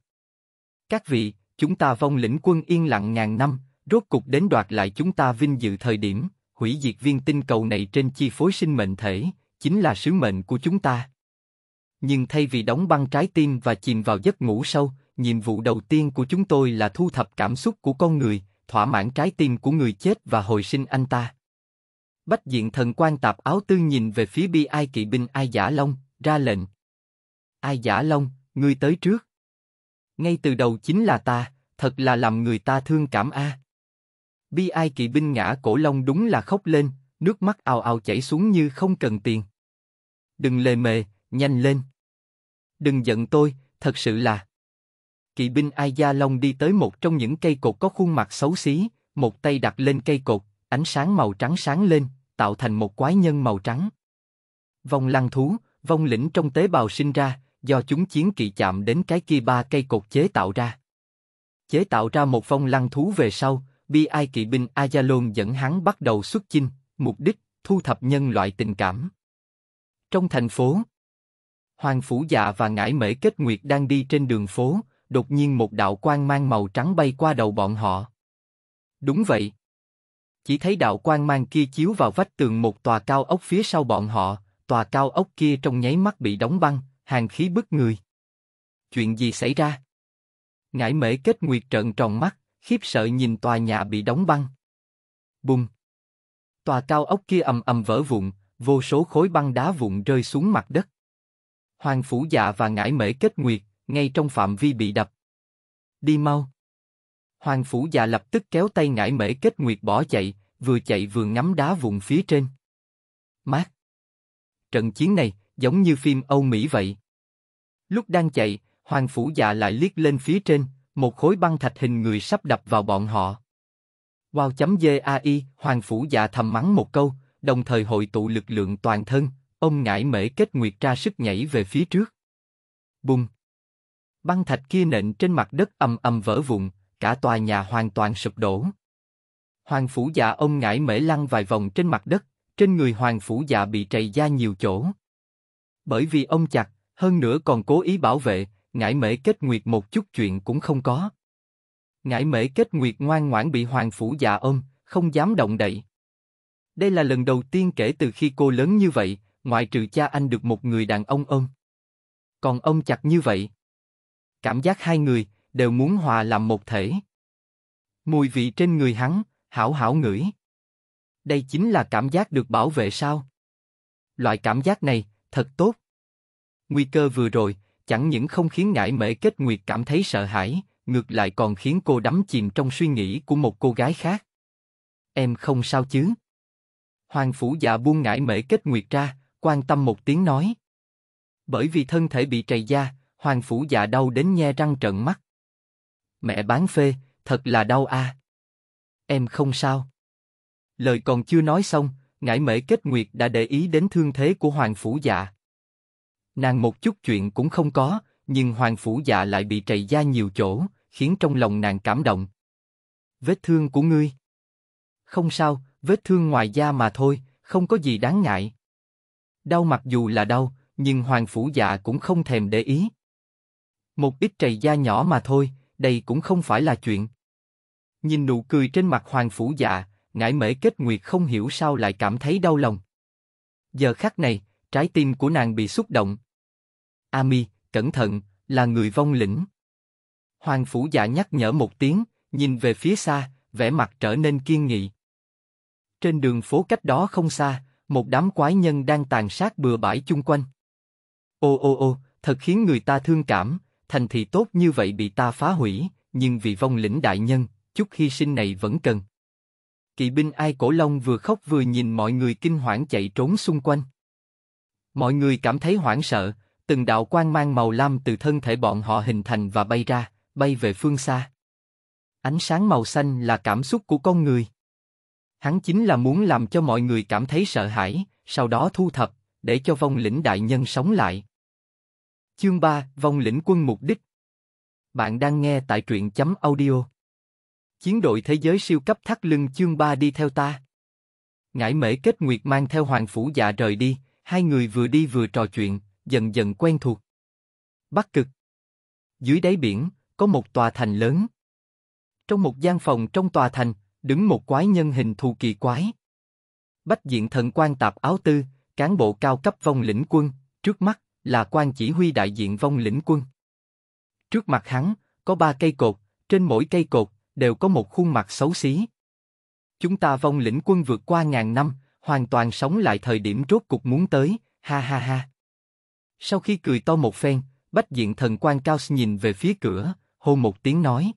Các vị, chúng ta vong lĩnh quân yên lặng ngàn năm, rốt cục đến đoạt lại chúng ta vinh dự thời điểm, hủy diệt viên tinh cầu này trên chi phối sinh mệnh thể, chính là sứ mệnh của chúng ta. Nhưng thay vì đóng băng trái tim và chìm vào giấc ngủ sâu, nhiệm vụ đầu tiên của chúng tôi là thu thập cảm xúc của con người, thỏa mãn trái tim của người chết và hồi sinh anh ta. Bách diện thần quan tạp áo tư nhìn về phía bi ai kỵ binh Ai Giả Long, ra lệnh. Ai Giả Long, ngươi tới trước. Ngay từ đầu chính là ta, thật là làm người ta thương cảm a. Bi ai kỵ binh ngã cổ long đúng là khóc lên, nước mắt ào ào chảy xuống như không cần tiền. Đừng lề mề, nhanh lên. Đừng giận tôi, thật sự là kỵ binh Ai Gia Long đi tới một trong những cây cột có khuôn mặt xấu xí, một tay đặt lên cây cột, ánh sáng màu trắng sáng lên, tạo thành một quái nhân màu trắng. Vong lăng thú, vong lĩnh trong tế bào sinh ra, do chúng chiến kỵ chạm đến cái kia ba cây cột chế tạo ra. Chế tạo ra một vong lăng thú về sau, bi ai kỵ binh Ayalon dẫn hắn bắt đầu xuất chinh, mục đích, thu thập nhân loại tình cảm. Trong thành phố, Hoàng Phủ Dạ và Ngải Mễ Kết Nguyệt đang đi trên đường phố, đột nhiên một đạo quang mang màu trắng bay qua đầu bọn họ. Đúng vậy. Chỉ thấy đạo quang mang kia chiếu vào vách tường một tòa cao ốc phía sau bọn họ, tòa cao ốc kia trong nháy mắt bị đóng băng, hàng khí bức người. Chuyện gì xảy ra? Ngải mễ kết nguyệt trợn tròn mắt, khiếp sợ nhìn tòa nhà bị đóng băng. Bùng! Tòa cao ốc kia ầm ầm vỡ vụn, vô số khối băng đá vụn rơi xuống mặt đất. Hoàng phủ dạ và ngải mễ kết nguyệt, ngay trong phạm vi bị đập. Đi mau. Hoàng phủ già lập tức kéo tay ngải mễ kết nguyệt bỏ chạy, vừa chạy vừa ngắm đá vùng phía trên. Mát. Trận chiến này, giống như phim Âu Mỹ vậy. Lúc đang chạy, hoàng phủ già lại liếc lên phía trên, một khối băng thạch hình người sắp đập vào bọn họ. Wow chấm ai, hoàng phủ già thầm mắng một câu, đồng thời hội tụ lực lượng toàn thân, ông ngải mễ kết nguyệt ra sức nhảy về phía trước. Bùng! băng thạch kia nện trên mặt đất ầm ầm vỡ vụn, cả tòa nhà hoàn toàn sụp đổ. Hoàng phủ già ông ngải mễ lăn vài vòng trên mặt đất, trên người hoàng phủ già bị trầy da nhiều chỗ. Bởi vì ông chặt, hơn nữa còn cố ý bảo vệ, ngải mễ kết nguyệt một chút chuyện cũng không có. Ngải mễ kết nguyệt ngoan ngoãn bị hoàng phủ già ôm, không dám động đậy. Đây là lần đầu tiên kể từ khi cô lớn như vậy, ngoại trừ cha anh được một người đàn ông ôm. Còn ông chặt như vậy cảm giác hai người đều muốn hòa làm một thể. Mùi vị trên người hắn, hảo hảo ngửi. Đây chính là cảm giác được bảo vệ sao? Loại cảm giác này, thật tốt. Nguy cơ vừa rồi, chẳng những không khiến ngải mễ kết nguyệt cảm thấy sợ hãi, ngược lại còn khiến cô đắm chìm trong suy nghĩ của một cô gái khác. Em không sao chứ? Hoàng phủ dạ buông ngải mễ kết nguyệt ra, quan tâm một tiếng nói. Bởi vì thân thể bị trầy da, Hoàng phủ dạ đau đến nhe răng trợn mắt. Mẹ bán phê, thật là đau a. Em không sao. Lời còn chưa nói xong, ngải mễ kết nguyệt đã để ý đến thương thế của hoàng phủ dạ. Nàng một chút chuyện cũng không có, nhưng hoàng phủ dạ lại bị trầy da nhiều chỗ, khiến trong lòng nàng cảm động. Vết thương của ngươi? Không sao, vết thương ngoài da mà thôi, không có gì đáng ngại. Đau mặc dù là đau, nhưng hoàng phủ dạ cũng không thèm để ý một ít trầy da nhỏ mà thôi, đây cũng không phải là chuyện. Nhìn nụ cười trên mặt hoàng phủ dạ, ngải mễ kết nguyệt không hiểu sao lại cảm thấy đau lòng. Giờ khắc này, trái tim của nàng bị xúc động. Ami, cẩn thận, là người vong lĩnh. Hoàng phủ dạ nhắc nhở một tiếng, nhìn về phía xa, vẻ mặt trở nên kiên nghị. Trên đường phố cách đó không xa, một đám quái nhân đang tàn sát bừa bãi chung quanh. Ô ô ô, thật khiến người ta thương cảm, thành thì tốt như vậy bị ta phá hủy, nhưng vì vong lĩnh đại nhân, chút hy sinh này vẫn cần. Kỵ binh Ai Cổ Long vừa khóc vừa nhìn mọi người kinh hoảng chạy trốn xung quanh. Mọi người cảm thấy hoảng sợ, từng đạo quang mang màu lam từ thân thể bọn họ hình thành và bay ra, bay về phương xa. Ánh sáng màu xanh là cảm xúc của con người. Hắn chính là muốn làm cho mọi người cảm thấy sợ hãi, sau đó thu thập, để cho vong lĩnh đại nhân sống lại. Chương 3, vong lĩnh quân mục đích. Bạn đang nghe tại truyện chấm audio. Chiến đội thế giới siêu cấp thắt lưng chương 3 đi theo ta. Ngải mễ kết nguyệt mang theo hoàng phủ dạ rời đi, hai người vừa đi vừa trò chuyện, dần dần quen thuộc. Bắc cực. Dưới đáy biển, có một tòa thành lớn. Trong một gian phòng trong tòa thành, đứng một quái nhân hình thù kỳ quái. Bách diện thần quan tạp áo tư, cán bộ cao cấp vong lĩnh quân, trước mắt là quan chỉ huy đại diện vong lĩnh quân. Trước mặt hắn, có ba cây cột, trên mỗi cây cột, đều có một khuôn mặt xấu xí. Chúng ta vong lĩnh quân vượt qua ngàn năm, hoàn toàn sống lại thời điểm rốt cục muốn tới, ha ha ha. Sau khi cười to một phen, bách diện thần quan cao nhìn về phía cửa, hô một tiếng nói.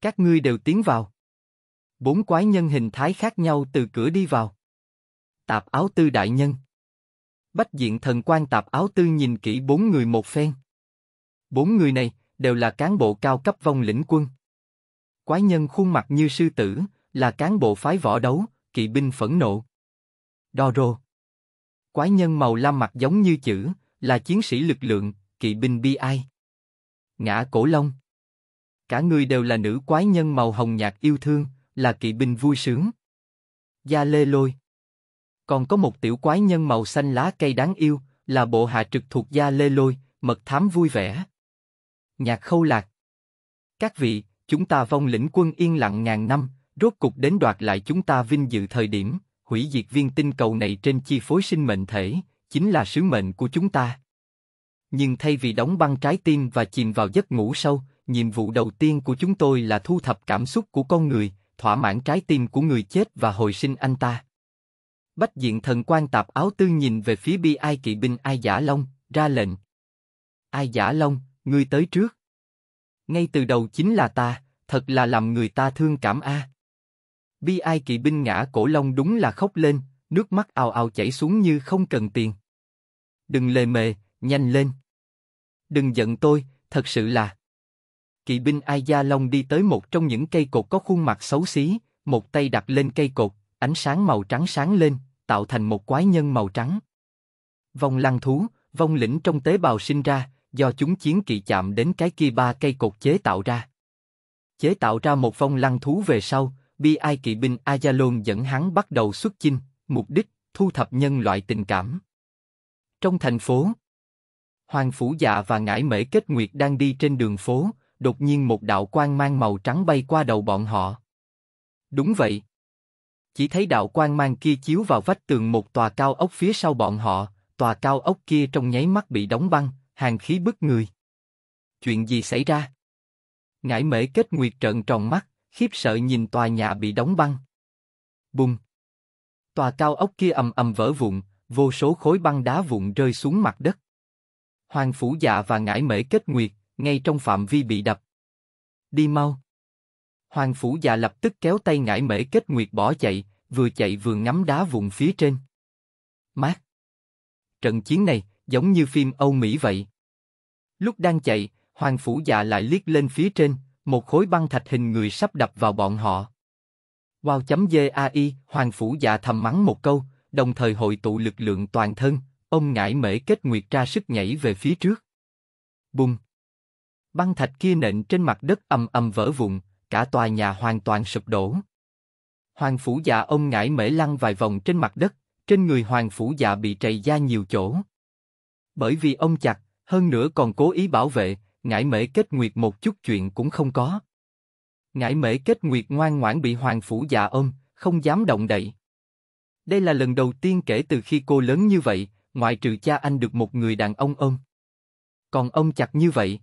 Các ngươi đều tiến vào. Bốn quái nhân hình thái khác nhau từ cửa đi vào. Tạp áo tư đại nhân. Bách diện thần quan tạp áo tư nhìn kỹ bốn người một phen. Bốn người này đều là cán bộ cao cấp vong lĩnh quân. Quái nhân khuôn mặt như sư tử, là cán bộ phái võ đấu, kỵ binh phẫn nộ. Đo rô. Quái nhân màu lam mặt giống như chữ, là chiến sĩ lực lượng, kỵ binh bi ai. Ngã cổ long. Cả người đều là nữ quái nhân màu hồng nhạt yêu thương, là kỵ binh vui sướng. Gia lê lôi. Còn có một tiểu quái nhân màu xanh lá cây đáng yêu, là bộ hạ trực thuộc gia Lê Lôi, mật thám vui vẻ. Nhạc khâu lạc. Các vị, chúng ta vong lĩnh quân yên lặng ngàn năm, rốt cục đến đoạt lại chúng ta vinh dự thời điểm, hủy diệt viên tinh cầu này trên chi phối sinh mệnh thể, chính là sứ mệnh của chúng ta. Nhưng thay vì đóng băng trái tim và chìm vào giấc ngủ sâu, nhiệm vụ đầu tiên của chúng tôi là thu thập cảm xúc của con người, thỏa mãn trái tim của người chết và hồi sinh anh ta. Bách diện thần quan tạp áo tư nhìn về phía bi ai kỵ binh ai giả long, ra lệnh. Ai giả long, ngươi tới trước. Ngay từ đầu chính là ta, thật là làm người ta thương cảm a. Bi ai kỵ binh ngã cổ long đúng là khóc lên, nước mắt ào ào chảy xuống như không cần tiền. Đừng lề mề, nhanh lên. Đừng giận tôi, thật sự là. Kỵ binh Ai Gia Long đi tới một trong những cây cột có khuôn mặt xấu xí, một tay đặt lên cây cột, Ánh sáng màu trắng sáng lên, tạo thành một quái nhân màu trắng. Vong lăng thú, vong lĩnh trong tế bào sinh ra, do chúng chiến kỵ chạm đến cái kia ba cây cột chế tạo ra. Chế tạo ra một vong lăng thú về sau, bi ai kỵ binh Ayalon dẫn hắn bắt đầu xuất chinh, mục đích, thu thập nhân loại tình cảm. Trong thành phố, Hoàng Phủ Dạ và Ngải Mễ Kết Nguyệt đang đi trên đường phố, đột nhiên một đạo quang mang màu trắng bay qua đầu bọn họ. Đúng vậy, chỉ thấy đạo quang mang kia chiếu vào vách tường một tòa cao ốc phía sau bọn họ, tòa cao ốc kia trong nháy mắt bị đóng băng, hàng khí bức người. Chuyện gì xảy ra? Ngải mễ kết nguyệt trợn tròn mắt, khiếp sợ nhìn tòa nhà bị đóng băng. Bùng! Tòa cao ốc kia ầm ầm vỡ vụn, vô số khối băng đá vụn rơi xuống mặt đất. Hoàng phủ dạ và ngải mễ kết nguyệt, ngay trong phạm vi bị đập. Đi mau! Hoàng phủ già lập tức kéo tay ngải mễ kết nguyệt bỏ chạy, vừa chạy vừa ngắm đá vùng phía trên. Mát! Trận chiến này, giống như phim Âu Mỹ vậy. Lúc đang chạy, Hoàng phủ già lại liếc lên phía trên, một khối băng thạch hình người sắp đập vào bọn họ. Wow.ai, Hoàng phủ già thầm mắng một câu, đồng thời hội tụ lực lượng toàn thân, ông ngải mễ kết nguyệt ra sức nhảy về phía trước. Bùng! Băng thạch kia nện trên mặt đất ầm ầm vỡ vụn, cả tòa nhà hoàn toàn sụp đổ. Hoàng phủ dạ ông ngải mễ lăn vài vòng trên mặt đất, trên người hoàng phủ dạ bị trầy da nhiều chỗ. Bởi vì ông chặt, hơn nữa còn cố ý bảo vệ, ngải mễ kết nguyệt một chút chuyện cũng không có. Ngải mễ kết nguyệt ngoan ngoãn bị hoàng phủ dạ ôm, không dám động đậy. Đây là lần đầu tiên kể từ khi cô lớn như vậy, ngoại trừ cha anh được một người đàn ông ôm. Còn ông chặt như vậy.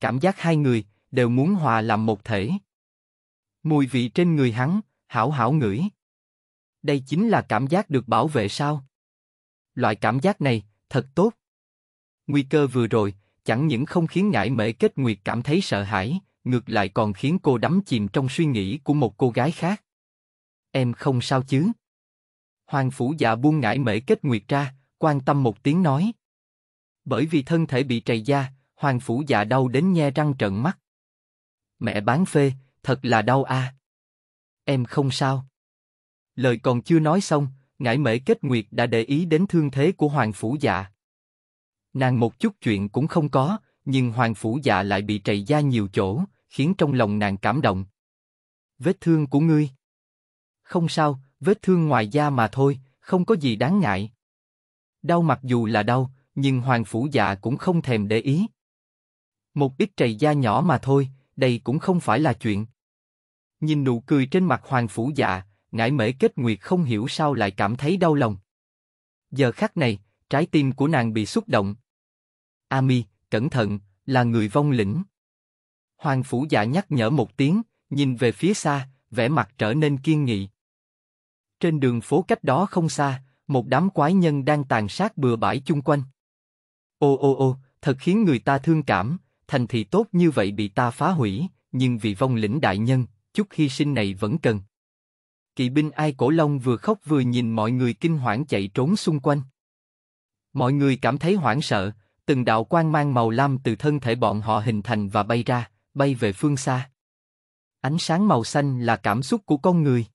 Cảm giác hai người, đều muốn hòa làm một thể. Mùi vị trên người hắn, hảo hảo ngửi. Đây chính là cảm giác được bảo vệ sao? Loại cảm giác này, thật tốt. Nguy cơ vừa rồi, chẳng những không khiến ngải mễ kết nguyệt cảm thấy sợ hãi, ngược lại còn khiến cô đắm chìm trong suy nghĩ của một cô gái khác. Em không sao chứ? Hoàng phủ dạ buông ngải mễ kết nguyệt ra, quan tâm một tiếng nói. Bởi vì thân thể bị trầy da, hoàng phủ dạ đau đến nhe răng trợn mắt. Mẹ bán phê, thật là đau a. Em không sao. Lời còn chưa nói xong, ngải mễ kết nguyệt đã để ý đến thương thế của hoàng phủ dạ. Nàng một chút chuyện cũng không có, nhưng hoàng phủ dạ lại bị trầy da nhiều chỗ, khiến trong lòng nàng cảm động. Vết thương của ngươi? Không sao, vết thương ngoài da mà thôi, không có gì đáng ngại. Đau mặc dù là đau, nhưng hoàng phủ dạ cũng không thèm để ý. Một ít trầy da nhỏ mà thôi, đây cũng không phải là chuyện. Nhìn nụ cười trên mặt hoàng phủ dạ, ngải mễ kết nguyệt không hiểu sao lại cảm thấy đau lòng. Giờ khắc này, trái tim của nàng bị xúc động. Ami, cẩn thận, là người vong lĩnh. Hoàng phủ dạ nhắc nhở một tiếng, nhìn về phía xa, vẻ mặt trở nên kiên nghị. Trên đường phố cách đó không xa, một đám quái nhân đang tàn sát bừa bãi chung quanh. Ô ô ô, thật khiến người ta thương cảm, thành thì tốt như vậy bị ta phá hủy, nhưng vì vong lĩnh đại nhân, chút hy sinh này vẫn cần. Kỵ binh ai cổ long vừa khóc vừa nhìn mọi người kinh hoảng chạy trốn xung quanh. Mọi người cảm thấy hoảng sợ, từng đạo quang mang màu lam từ thân thể bọn họ hình thành và bay ra, bay về phương xa. Ánh sáng màu xanh là cảm xúc của con người.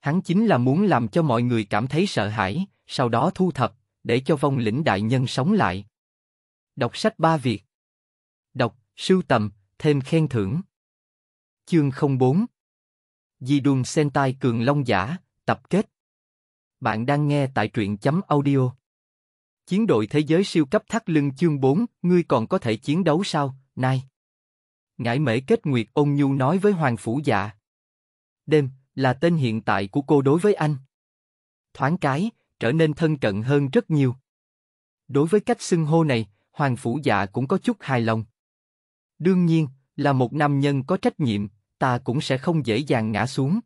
Hắn chính là muốn làm cho mọi người cảm thấy sợ hãi, sau đó thu thập, để cho vong lĩnh đại nhân sống lại. Đọc sách ba việc sưu tầm, thêm khen thưởng. Chương 04 Di Đun Sentai Cường Long Giả, tập kết. Bạn đang nghe tại truyện chấm audio. Chiến đội thế giới siêu cấp thắt lưng chương 4, ngươi còn có thể chiến đấu sao, nay Ngải mễ kết nguyệt ôn nhu nói với Hoàng Phủ dạ. Đêm, là tên hiện tại của cô đối với anh. Thoáng cái, trở nên thân cận hơn rất nhiều. Đối với cách xưng hô này, Hoàng Phủ dạ cũng có chút hài lòng. Đương nhiên, là một nam nhân có trách nhiệm, ta cũng sẽ không dễ dàng ngã xuống.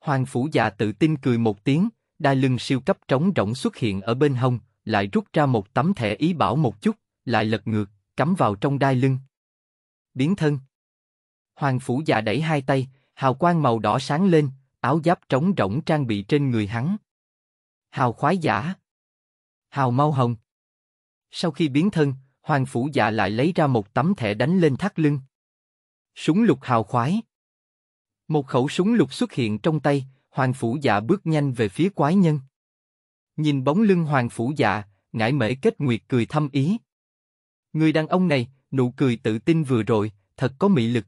Hoàng phủ già tự tin cười một tiếng, đai lưng siêu cấp trống rỗng xuất hiện ở bên hông, lại rút ra một tấm thẻ ý bảo một chút, lại lật ngược, cắm vào trong đai lưng. Biến thân. Hoàng phủ già đẩy hai tay, hào quang màu đỏ sáng lên, áo giáp trống rỗng trang bị trên người hắn. Hào khoái giả. Hào mau hồng. Sau khi biến thân, Hoàng phủ dạ lại lấy ra một tấm thẻ đánh lên thắt lưng. Súng lục hào khoái. Một khẩu súng lục xuất hiện trong tay, hoàng phủ dạ bước nhanh về phía quái nhân. Nhìn bóng lưng hoàng phủ dạ, ngải mễ kết nguyệt cười thâm ý. Người đàn ông này, nụ cười tự tin vừa rồi, thật có mị lực.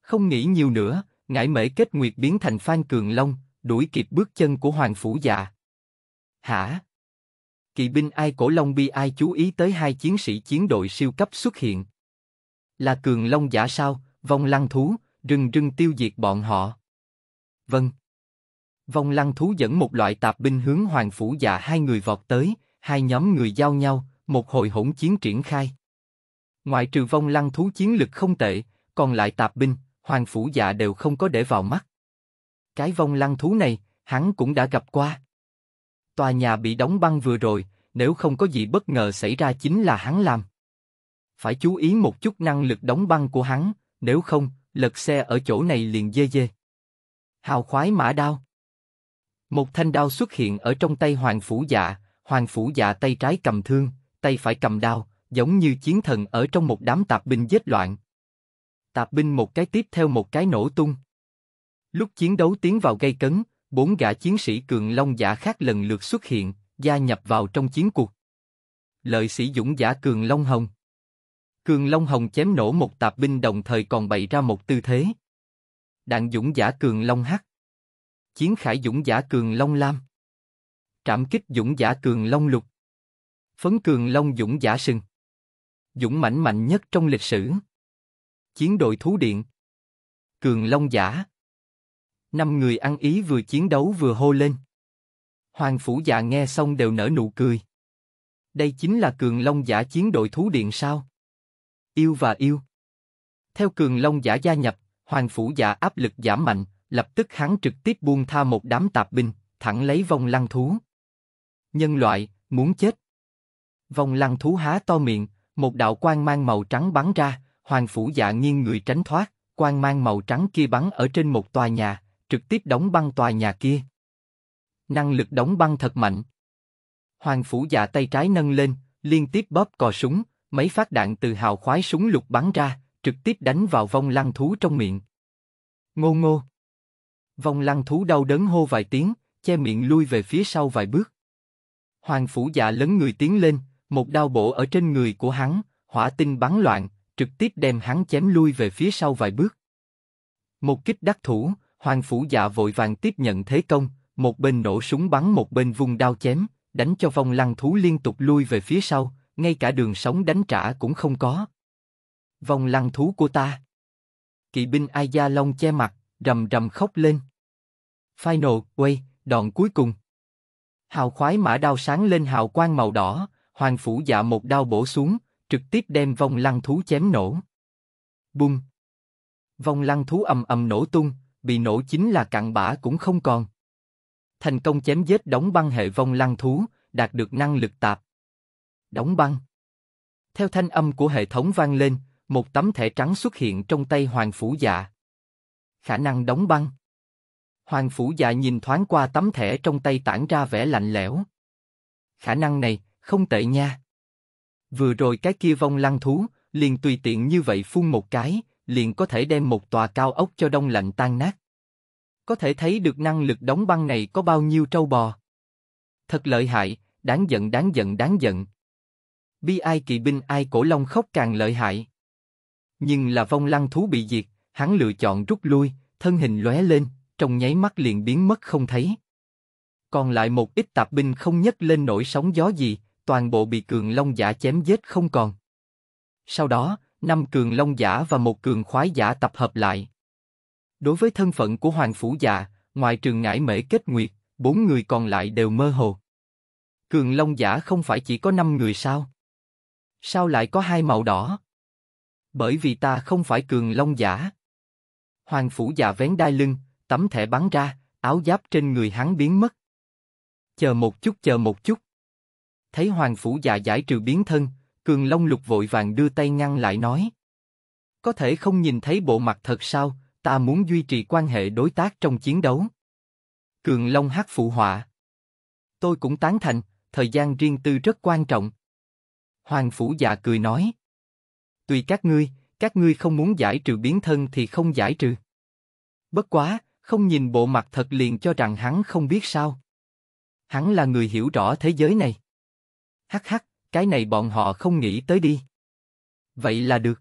Không nghĩ nhiều nữa, ngải mễ kết nguyệt biến thành phan cường long, đuổi kịp bước chân của hoàng phủ dạ. Hả? kỵ binh Ai Cổ Long Bi ai chú ý tới hai chiến sĩ chiến đội siêu cấp xuất hiện. Là cường long giả sao, vong lăng thú, rừng rừng tiêu diệt bọn họ. Vâng. Vong lăng thú dẫn một loại tạp binh hướng hoàng phủ dạ hai người vọt tới, hai nhóm người giao nhau, một hồi hỗn chiến triển khai. Ngoại trừ vong lăng thú chiến lực không tệ, còn lại tạp binh, hoàng phủ dạ đều không có để vào mắt. Cái vong lăng thú này, hắn cũng đã gặp qua tòa nhà bị đóng băng vừa rồi, nếu không có gì bất ngờ xảy ra chính là hắn làm. Phải chú ý một chút năng lực đóng băng của hắn, nếu không, lật xe ở chỗ này liền dê dê. Hào khoái mã đao. Một thanh đao xuất hiện ở trong tay Hoàng Phủ Dạ, Hoàng Phủ Dạ tay trái cầm thương, tay phải cầm đao, giống như chiến thần ở trong một đám tạp binh giết loạn. Tạp binh một cái tiếp theo một cái nổ tung. Lúc chiến đấu tiến vào gây cấn, bốn gã chiến sĩ cường long giả khác lần lượt xuất hiện, gia nhập vào trong chiến cuộc. Lợi sĩ dũng giả cường long hồng. Cường long hồng chém nổ một tạp binh đồng thời còn bày ra một tư thế. Đạn dũng giả cường long hắc. Chiến khải dũng giả cường long lam. Trạm kích dũng giả cường long lục. Phấn cường long dũng giả sừng. Dũng mạnh mạnh nhất trong lịch sử. Chiến đội thú điện. Cường long giả. Năm người ăn ý vừa chiến đấu vừa hô lên. Hoàng phủ dạ nghe xong đều nở nụ cười. Đây chính là cường long giả chiến đội thú điện sao? Yêu và yêu. Theo cường long giả gia nhập, hoàng phủ dạ áp lực giảm mạnh, lập tức hắn trực tiếp buông tha một đám tạp binh, thẳng lấy vong lăng thú. Nhân loại, muốn chết. Vong lăng thú há to miệng, một đạo quang mang màu trắng bắn ra, hoàng phủ dạ nghiêng người tránh thoát, quang mang màu trắng kia bắn ở trên một tòa nhà, trực tiếp đóng băng tòa nhà kia. Năng lực đóng băng thật mạnh. Hoàng phủ dạ tay trái nâng lên, liên tiếp bóp cò súng, mấy phát đạn từ hào khoái súng lục bắn ra, trực tiếp đánh vào vong lăng thú trong miệng. Ngô ngô. Vong lăng thú đau đớn hô vài tiếng, che miệng lui về phía sau vài bước. Hoàng phủ dạ lớn người tiến lên, một đao bổ ở trên người của hắn, hỏa tinh bắn loạn, trực tiếp đem hắn chém lui về phía sau vài bước. Một kích đắc thủ, Hoàng phủ dạ vội vàng tiếp nhận thế công, một bên nổ súng bắn một bên vung đao chém, đánh cho vong lăng thú liên tục lui về phía sau, ngay cả đường sống đánh trả cũng không có. Vong lăng thú của ta. Kỵ binh Ai Gia Long che mặt, rầm rầm khóc lên. Final, quay, đoạn cuối cùng. Hào khoái mã đao sáng lên hào quang màu đỏ, hoàng phủ dạ một đao bổ xuống, trực tiếp đem vong lăng thú chém nổ. Bung. Vong lăng thú ầm ầm nổ tung, bị nổ chính là cặn bã cũng không còn. Thành công chém giết đóng băng hệ vong lăng thú, đạt được năng lực tạp. Đóng băng. Theo thanh âm của hệ thống vang lên, một tấm thẻ trắng xuất hiện trong tay Hoàng Phủ Dạ. Khả năng đóng băng. Hoàng Phủ Dạ nhìn thoáng qua tấm thẻ trong tay tản ra vẻ lạnh lẽo. Khả năng này, không tệ nha. Vừa rồi cái kia vong lăng thú, liền tùy tiện như vậy phun một cái, liền có thể đem một tòa cao ốc cho đông lạnh tan nát. Có thể thấy được năng lực đóng băng này có bao nhiêu trâu bò. Thật lợi hại, đáng giận đáng giận đáng giận. Bi ai kỵ binh ai cổ long khóc càng lợi hại. Nhưng là vong lăng thú bị diệt, hắn lựa chọn rút lui, thân hình lóe lên, trong nháy mắt liền biến mất không thấy. Còn lại một ít tạp binh không nhấc lên nổi sóng gió gì, toàn bộ bị cường long giả chém giết không còn. Sau đó, năm cường long giả và một cường khoái giả tập hợp lại. Đối với thân phận của Hoàng Phủ giả ngoài trường ngải mễ kết nguyệt, bốn người còn lại đều mơ hồ. Cường long giả không phải chỉ có năm người sao? Sao lại có hai màu đỏ? Bởi vì ta không phải cường long giả. Hoàng Phủ giả vén đai lưng, tấm thẻ bắn ra, áo giáp trên người hắn biến mất. Chờ một chút chờ một chút. Thấy Hoàng Phủ giả giải trừ biến thân, Cường Long Lục vội vàng đưa tay ngăn lại nói. Có thể không nhìn thấy bộ mặt thật sao, ta muốn duy trì quan hệ đối tác trong chiến đấu. Cường Long hát phụ họa. Tôi cũng tán thành, thời gian riêng tư rất quan trọng. Hoàng Phủ già cười nói. Tùy các ngươi, các ngươi không muốn giải trừ biến thân thì không giải trừ. Bất quá, không nhìn bộ mặt thật liền cho rằng hắn không biết sao. Hắn là người hiểu rõ thế giới này. Hắc hắc, cái này bọn họ không nghĩ tới đi. Vậy là được.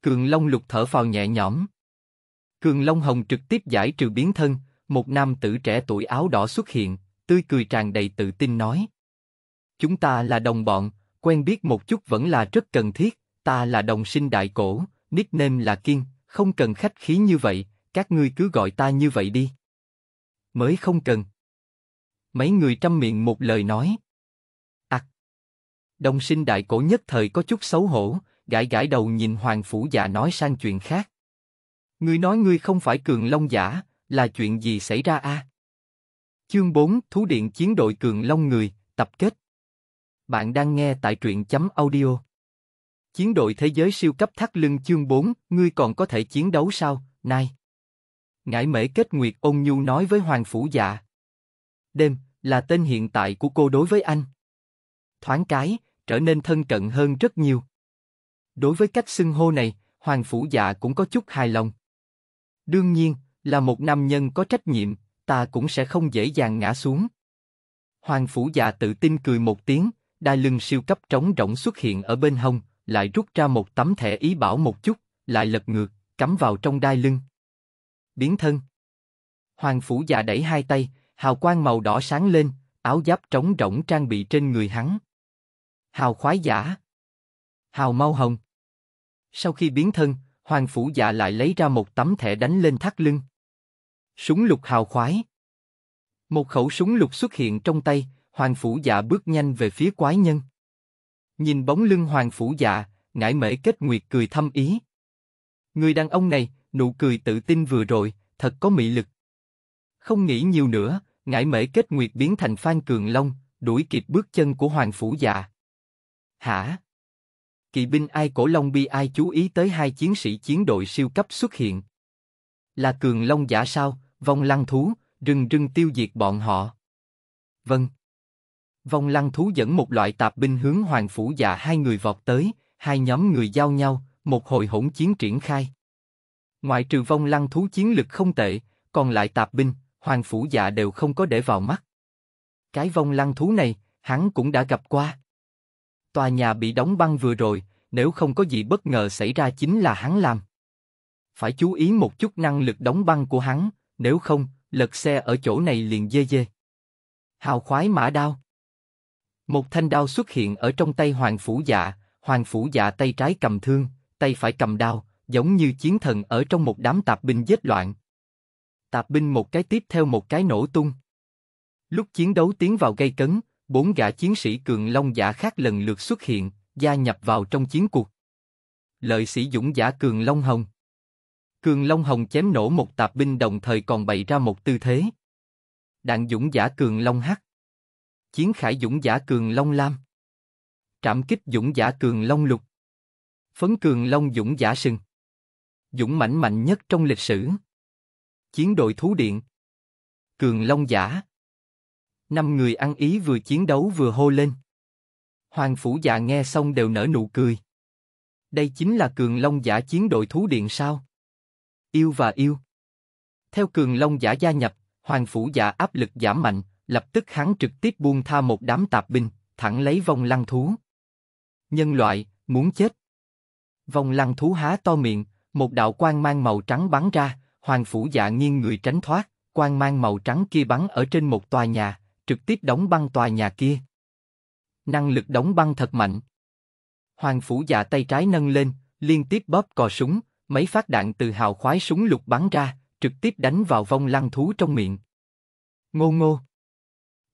Cường Long Lục thở phào nhẹ nhõm. Cường Long Hồng trực tiếp giải trừ biến thân, một nam tử trẻ tuổi áo đỏ xuất hiện, tươi cười tràn đầy tự tin nói. Chúng ta là đồng bọn, quen biết một chút vẫn là rất cần thiết, ta là đồng sinh đại cổ, nickname là Kiên, không cần khách khí như vậy, các ngươi cứ gọi ta như vậy đi. Mới không cần. Mấy người trăm miệng một lời nói. Đồng sinh đại cổ nhất thời có chút xấu hổ, gãi gãi đầu nhìn hoàng phủ dạ nói sang chuyện khác. Ngươi nói ngươi không phải cường long giả, là chuyện gì xảy ra a? À? Chương 4 Thú điện chiến đội cường long người, tập kết. Bạn đang nghe tại truyện chấm audio. Chiến đội thế giới siêu cấp thắt lưng chương 4, ngươi còn có thể chiến đấu sao, nay. Ngải mễ kết nguyệt ôn nhu nói với hoàng phủ dạ. Đêm, là tên hiện tại của cô đối với anh. Thoáng cái, trở nên thân cận hơn rất nhiều. Đối với cách xưng hô này, Hoàng Phủ Dạ cũng có chút hài lòng. Đương nhiên, là một nam nhân có trách nhiệm, ta cũng sẽ không dễ dàng ngã xuống. Hoàng Phủ Dạ tự tin cười một tiếng, đai lưng siêu cấp trống rỗng xuất hiện ở bên hông, lại rút ra một tấm thẻ ý bảo một chút, lại lật ngược, cắm vào trong đai lưng. Biến thân Hoàng Phủ Dạ đẩy hai tay, hào quang màu đỏ sáng lên, áo giáp trống rỗng trang bị trên người hắn. Hào khoái giả. Hào mau hồng. Sau khi biến thân, hoàng phủ dạ lại lấy ra một tấm thẻ đánh lên thắt lưng. Súng lục hào khoái. Một khẩu súng lục xuất hiện trong tay, hoàng phủ dạ bước nhanh về phía quái nhân. Nhìn bóng lưng hoàng phủ dạ, ngải mễ kết nguyệt cười thâm ý. Người đàn ông này, nụ cười tự tin vừa rồi, thật có mị lực. Không nghĩ nhiều nữa, ngải mễ kết nguyệt biến thành phan cường long, đuổi kịp bước chân của hoàng phủ dạ. Hả? Kỵ binh Ai Cổ Long Bi ai chú ý tới hai chiến sĩ chiến đội siêu cấp xuất hiện. Là cường long giả sao, vong lăng thú, rừng rừng tiêu diệt bọn họ. Vâng. Vong lăng thú dẫn một loại tạp binh hướng hoàng phủ dạ hai người vọt tới, hai nhóm người giao nhau, một hồi hỗn chiến triển khai. Ngoại trừ vong lăng thú chiến lực không tệ, còn lại tạp binh, hoàng phủ dạ đều không có để vào mắt. Cái vong lăng thú này, hắn cũng đã gặp qua. Tòa nhà bị đóng băng vừa rồi, nếu không có gì bất ngờ xảy ra chính là hắn làm. Phải chú ý một chút năng lực đóng băng của hắn, nếu không, lật xe ở chỗ này liền dê dê. Hào khoái mã đao. Một thanh đao xuất hiện ở trong tay Hoàng Phủ Dạ, Hoàng Phủ Dạ tay trái cầm thương, tay phải cầm đao, giống như chiến thần ở trong một đám tạp binh giết loạn. Tạp binh một cái tiếp theo một cái nổ tung. Lúc chiến đấu tiến vào gây cấn, bốn gã chiến sĩ cường long giả khác lần lượt xuất hiện, gia nhập vào trong chiến cuộc. Lợi sĩ dũng giả cường long hồng. Cường long hồng chém nổ một tạp binh đồng thời còn bày ra một tư thế. Đạn dũng giả cường long hắc. Chiến khải dũng giả cường long lam. trạm kích dũng giả cường long lục. Phấn cường long dũng giả sừng. Dũng mạnh mạnh nhất trong lịch sử. Chiến đội thú điện. Cường long giả. Năm người ăn ý vừa chiến đấu vừa hô lên. Hoàng phủ dạ nghe xong đều nở nụ cười. Đây chính là cường long giả chiến đội thú điện sao? Yêu và yêu. Theo cường long giả gia nhập, hoàng phủ giả áp lực giảm mạnh, lập tức hắn trực tiếp buông tha một đám tạp binh, thẳng lấy vong lăng thú. Nhân loại, muốn chết. Vong lăng thú há to miệng, một đạo quang mang màu trắng bắn ra, hoàng phủ giả nghiêng người tránh thoát, quang mang màu trắng kia bắn ở trên một tòa nhà, trực tiếp đóng băng tòa nhà kia. Năng lực đóng băng thật mạnh. Hoàng phủ dạ tay trái nâng lên, liên tiếp bóp cò súng, mấy phát đạn từ hào khoái súng lục bắn ra, trực tiếp đánh vào vong lăng thú trong miệng. Ngô ngô.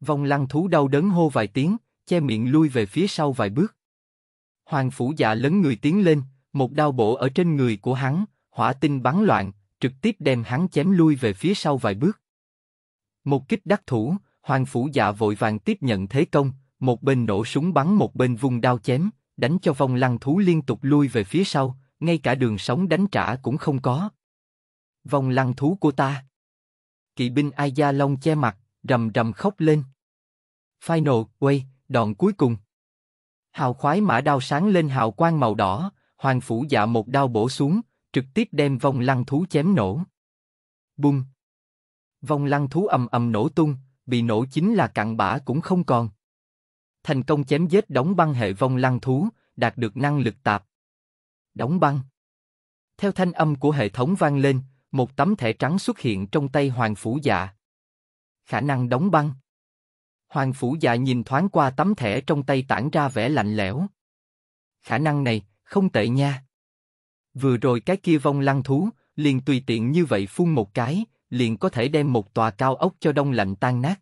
Vong lăng thú đau đớn hô vài tiếng, che miệng lui về phía sau vài bước. Hoàng phủ dạ lớn người tiến lên, một đao bổ ở trên người của hắn, hỏa tinh bắn loạn, trực tiếp đem hắn chém lui về phía sau vài bước. Một kích đắc thủ, Hoàng phủ dạ vội vàng tiếp nhận thế công, một bên nổ súng bắn một bên vung đao chém, đánh cho phong lăng thú liên tục lui về phía sau, ngay cả đường sống đánh trả cũng không có. Vòng lăng thú của ta. Kỵ binh Ai Gia Long che mặt, rầm rầm khóc lên. Final, quay, đoạn cuối cùng. Hào khoái mã đao sáng lên hào quang màu đỏ, hoàng phủ dạ một đao bổ xuống, trực tiếp đem vòng lăng thú chém nổ. Bung. Vòng lăng thú ầm ầm nổ tung, bị nổ chính là cặn bã cũng không còn. Thành công chém giết đóng băng hệ vong lăng thú, đạt được năng lực tạp. Đóng băng. Theo thanh âm của hệ thống vang lên, một tấm thẻ trắng xuất hiện trong tay Hoàng Phủ Dạ. Khả năng đóng băng. Hoàng Phủ Dạ nhìn thoáng qua tấm thẻ trong tay tản ra vẻ lạnh lẽo. Khả năng này, không tệ nha. Vừa rồi cái kia vong lăng thú, liền tùy tiện như vậy phun một cái, liền có thể đem một tòa cao ốc cho đông lạnh tan nát.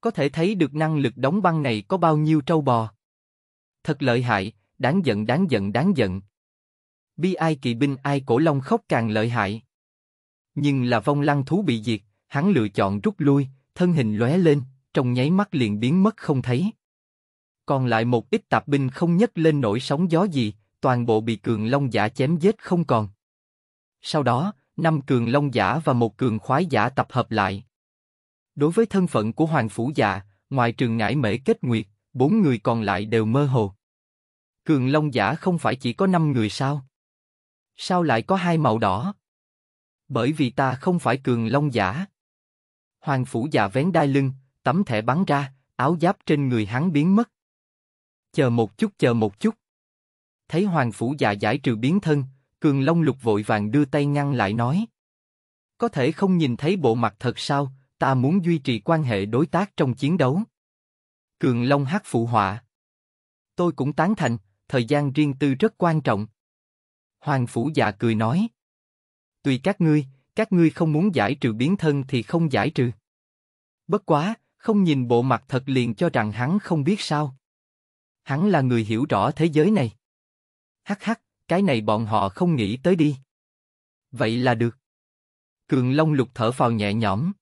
Có thể thấy được năng lực đóng băng này có bao nhiêu trâu bò. Thật lợi hại, đáng giận đáng giận đáng giận. Bi ai kỳ binh ai cổ long khóc càng lợi hại. Nhưng là vong lăng thú bị diệt, hắn lựa chọn rút lui, thân hình lóe lên, trong nháy mắt liền biến mất không thấy. Còn lại một ít tạp binh không nhấc lên nổi sóng gió gì, toàn bộ bị cường long giả chém giết không còn. Sau đó, năm cường long giả và một cường khoái giả tập hợp lại. Đối với thân phận của Hoàng Phủ giả, ngoài trường ngải mễ kết nguyệt, bốn người còn lại đều mơ hồ. Cường long giả không phải chỉ có năm người sao? Sao lại có hai màu đỏ? Bởi vì ta không phải cường long giả. Hoàng Phủ giả vén đai lưng, tấm thẻ bắn ra, áo giáp trên người hắn biến mất. Chờ một chút chờ một chút. Thấy Hoàng Phủ giả giải trừ biến thân, Cường Long Lục vội vàng đưa tay ngăn lại nói. Có thể không nhìn thấy bộ mặt thật sao, ta muốn duy trì quan hệ đối tác trong chiến đấu. Cường Long hát phụ họa. Tôi cũng tán thành, thời gian riêng tư rất quan trọng. Hoàng Phủ già cười nói. Tùy các ngươi, các ngươi không muốn giải trừ biến thân thì không giải trừ. Bất quá, không nhìn bộ mặt thật liền cho rằng hắn không biết sao. Hắn là người hiểu rõ thế giới này. Hắc hắc, cái này bọn họ không nghĩ tới đi. Vậy là được. Cường Long Lục thở phào nhẹ nhõm.